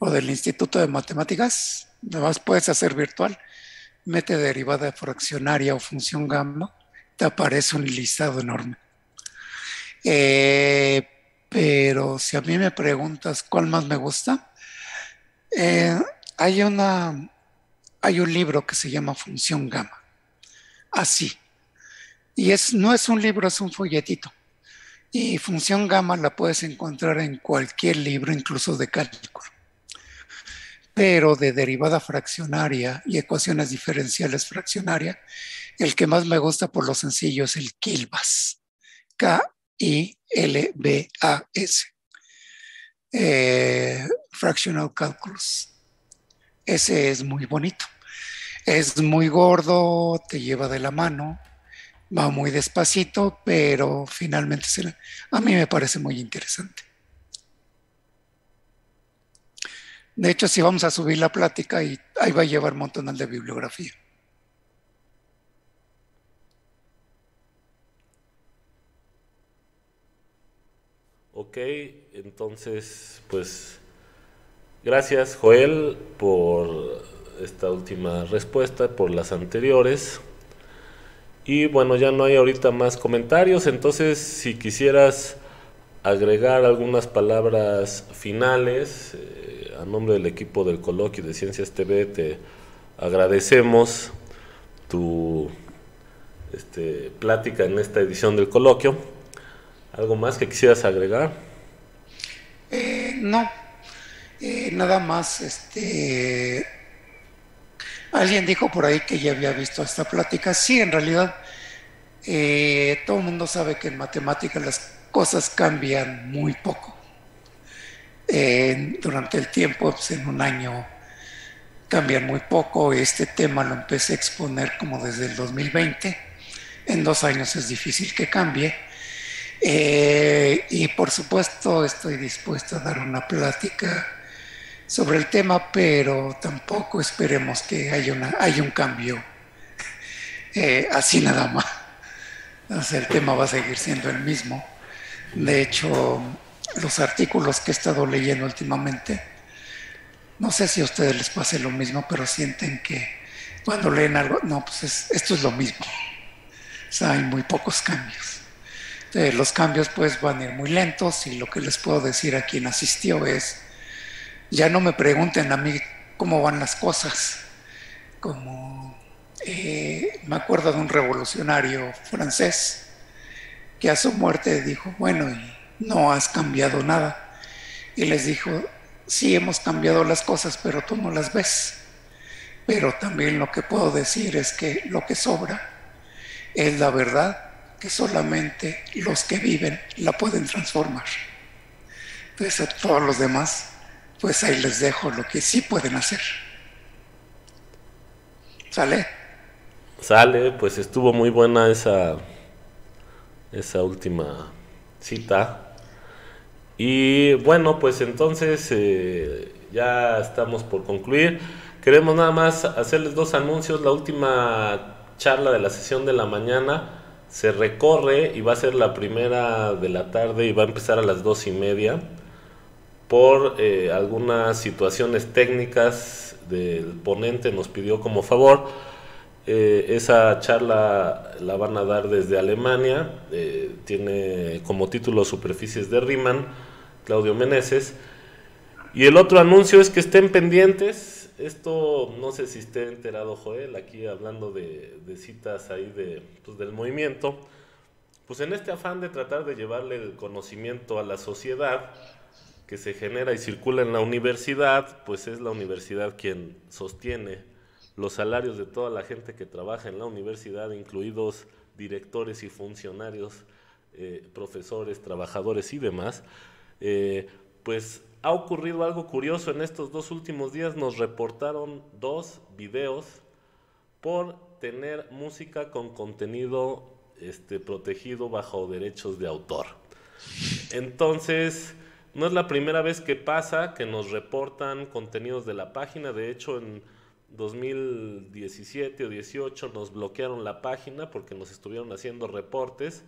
Speaker 2: o del Instituto de Matemáticas, además puedes hacer virtual, mete derivada fraccionaria o función gamma te aparece un listado enorme. Eh, pero si a mí me preguntas cuál más me gusta, eh, hay una hay un libro que se llama Función Gamma. Así. Y es, no es un libro, es un folletito. Y Función Gamma la puedes encontrar en cualquier libro, incluso de cálculo. Pero de derivada fraccionaria y ecuaciones diferenciales fraccionaria el que más me gusta por lo sencillo es el Kilbas. K-I-L-B-A-S. Eh, fractional Calculus. Ese es muy bonito. Es muy gordo, te lleva de la mano, va muy despacito, pero finalmente a mí me parece muy interesante. De hecho, si vamos a subir la plática, y ahí va a llevar un montón de bibliografía.
Speaker 1: Ok, entonces, pues, gracias Joel por esta última respuesta, por las anteriores. Y bueno, ya no hay ahorita más comentarios, entonces si quisieras agregar algunas palabras finales, eh, a nombre del equipo del coloquio de Ciencias TV, te agradecemos tu este, plática en esta edición del coloquio. ¿Algo más que quisieras agregar?
Speaker 2: Eh, no, eh, nada más. Este, alguien dijo por ahí que ya había visto esta plática. Sí, en realidad, eh, todo el mundo sabe que en matemáticas las cosas cambian muy poco. durante el tiempo, pues, en un año cambian muy poco. Este tema lo empecé a exponer como desde el 2020. En dos años es difícil que cambie eh, y por supuesto estoy dispuesto a dar una plática sobre el tema, pero tampoco esperemos que haya, una, haya un cambio eh, así nada más. el tema va a seguir siendo el mismo. De hecho, los artículos que he estado leyendo últimamente, no sé si a ustedes les pase lo mismo, pero sienten que cuando leen algo, no, pues esto es lo mismo. hay muy pocos cambios. Este, los cambios pues van a ir muy lentos y lo que les puedo decir a quien asistió es, ya no me pregunten a mí cómo van las cosas, como eh, me acuerdo de un revolucionario francés que a su muerte dijo, bueno, no has cambiado nada. Y les dijo, sí hemos cambiado las cosas, pero tú no las ves. Pero también lo que puedo decir es que lo que sobra es la verdad que solamente los que viven la pueden transformar. Entonces a todos los demás, pues ahí les dejo lo que sí pueden hacer.
Speaker 1: ¿Sale? Sale, pues estuvo muy buena esa, esa última cita. Y bueno, pues entonces eh, ya estamos por concluir. Queremos nada más hacerles dos anuncios. La última charla de la sesión de la mañana se recorre y va a ser la primera de la tarde y va a empezar a las dos y media por eh, algunas situaciones técnicas del ponente nos pidió como favor. Eh, esa charla la van a dar desde Alemania, eh, tiene como título Superficies de Riemann, Claudio Meneses. Y el otro anuncio es que estén pendientes esto no sé si esté enterado Joel, aquí hablando de, citas ahí de, pues, del movimiento. Pues en este afán de tratar de llevarle el conocimiento a la sociedad que se genera y circula en la universidad, pues es la universidad quien sostiene los salarios de toda la gente que trabaja en la universidad, incluidos directores y funcionarios, eh, profesores, trabajadores y demás. Eh, pues ha ocurrido algo curioso en estos dos últimos días. Nos reportaron dos videos por tener música con contenido este, protegido bajo derechos de autor. Entonces, no es la primera vez que pasa que nos reportan contenidos de la página. De hecho, en 2017 o 18 nos bloquearon la página porque nos estuvieron haciendo reportes.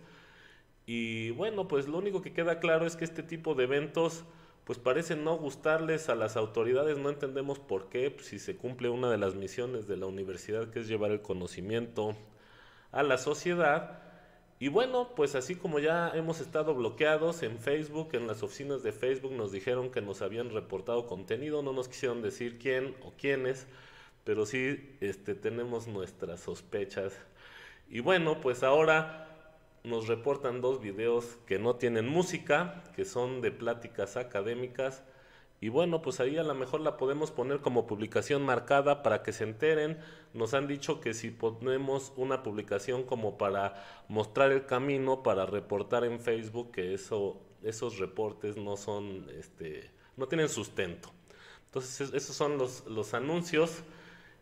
Speaker 1: Y bueno, pues lo único que queda claro es que este tipo de eventos pues parece no gustarles a las autoridades, no entendemos por qué, pues, si se cumple una de las misiones de la universidad, que es llevar el conocimiento a la sociedad. Y bueno, pues así como ya hemos estado bloqueados en Facebook, en las oficinas de Facebook nos dijeron que nos habían reportado contenido, no nos quisieron decir quién o quiénes, pero sí este, tenemos nuestras sospechas. Y bueno, pues ahora nos reportan dos videos que no tienen música, que son de pláticas académicas. Y bueno, pues ahí a lo mejor la podemos poner como publicación marcada para que se enteren. Nos han dicho que si ponemos una publicación como para mostrar el camino, para reportar en Facebook, que eso, esos reportes no son, este, no tienen sustento. Entonces, esos son los, los anuncios.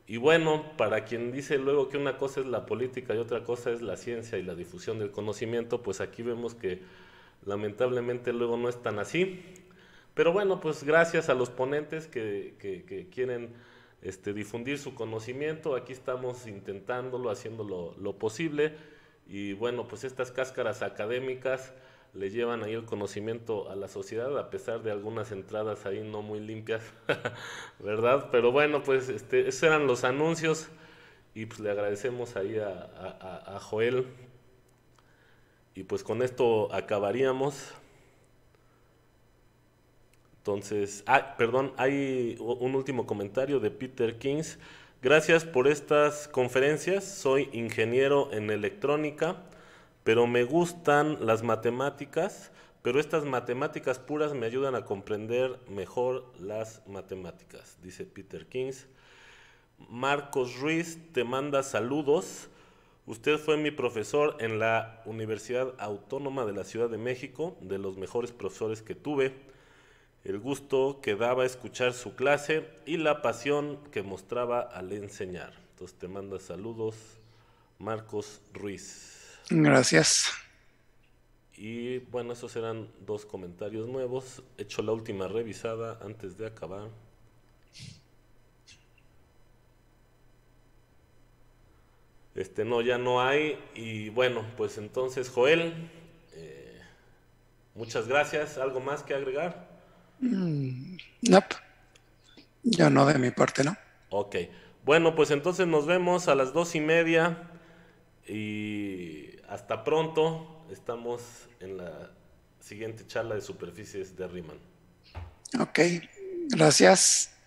Speaker 1: Y bueno, para quien dice luego que una cosa es la política y otra cosa es la ciencia y la difusión del conocimiento, pues aquí vemos que lamentablemente luego no es tan así. Pero bueno, pues gracias a los ponentes que, que quieren este, difundir su conocimiento, aquí estamos intentándolo, haciéndolo lo posible. Y bueno, pues estas cáscaras académicas le llevan ahí el conocimiento a la sociedad, a pesar de algunas entradas ahí no muy limpias, ¿verdad? Pero bueno, pues este, esos eran los anuncios y pues le agradecemos ahí a, Joel. Y pues con esto acabaríamos. Entonces, ah, perdón, hay un último comentario de Peter Kings. Gracias por estas conferencias. Soy ingeniero en electrónica pero me gustan las matemáticas, pero estas matemáticas puras me ayudan a comprender mejor las matemáticas, dice Peter Kings. Marcos Ruiz te manda saludos. Usted fue mi profesor en la Universidad Autónoma de la Ciudad de México, de los mejores profesores que tuve. El gusto que daba escuchar su clase y la pasión que mostraba al enseñar. Entonces te manda saludos, Marcos Ruiz. Gracias. Y bueno, esos eran dos comentarios nuevos. He hecho la última revisada antes de acabar. Este, no, ya no hay. Y bueno, pues entonces, Joel, eh, muchas gracias. ¿Algo más que agregar? Mm,
Speaker 2: no. Ya no de mi parte, ¿no?
Speaker 1: Ok. Bueno, pues entonces nos vemos a las dos y media. Y hasta pronto. Estamos en la siguiente charla de superficies de Riemann.
Speaker 2: Ok, gracias.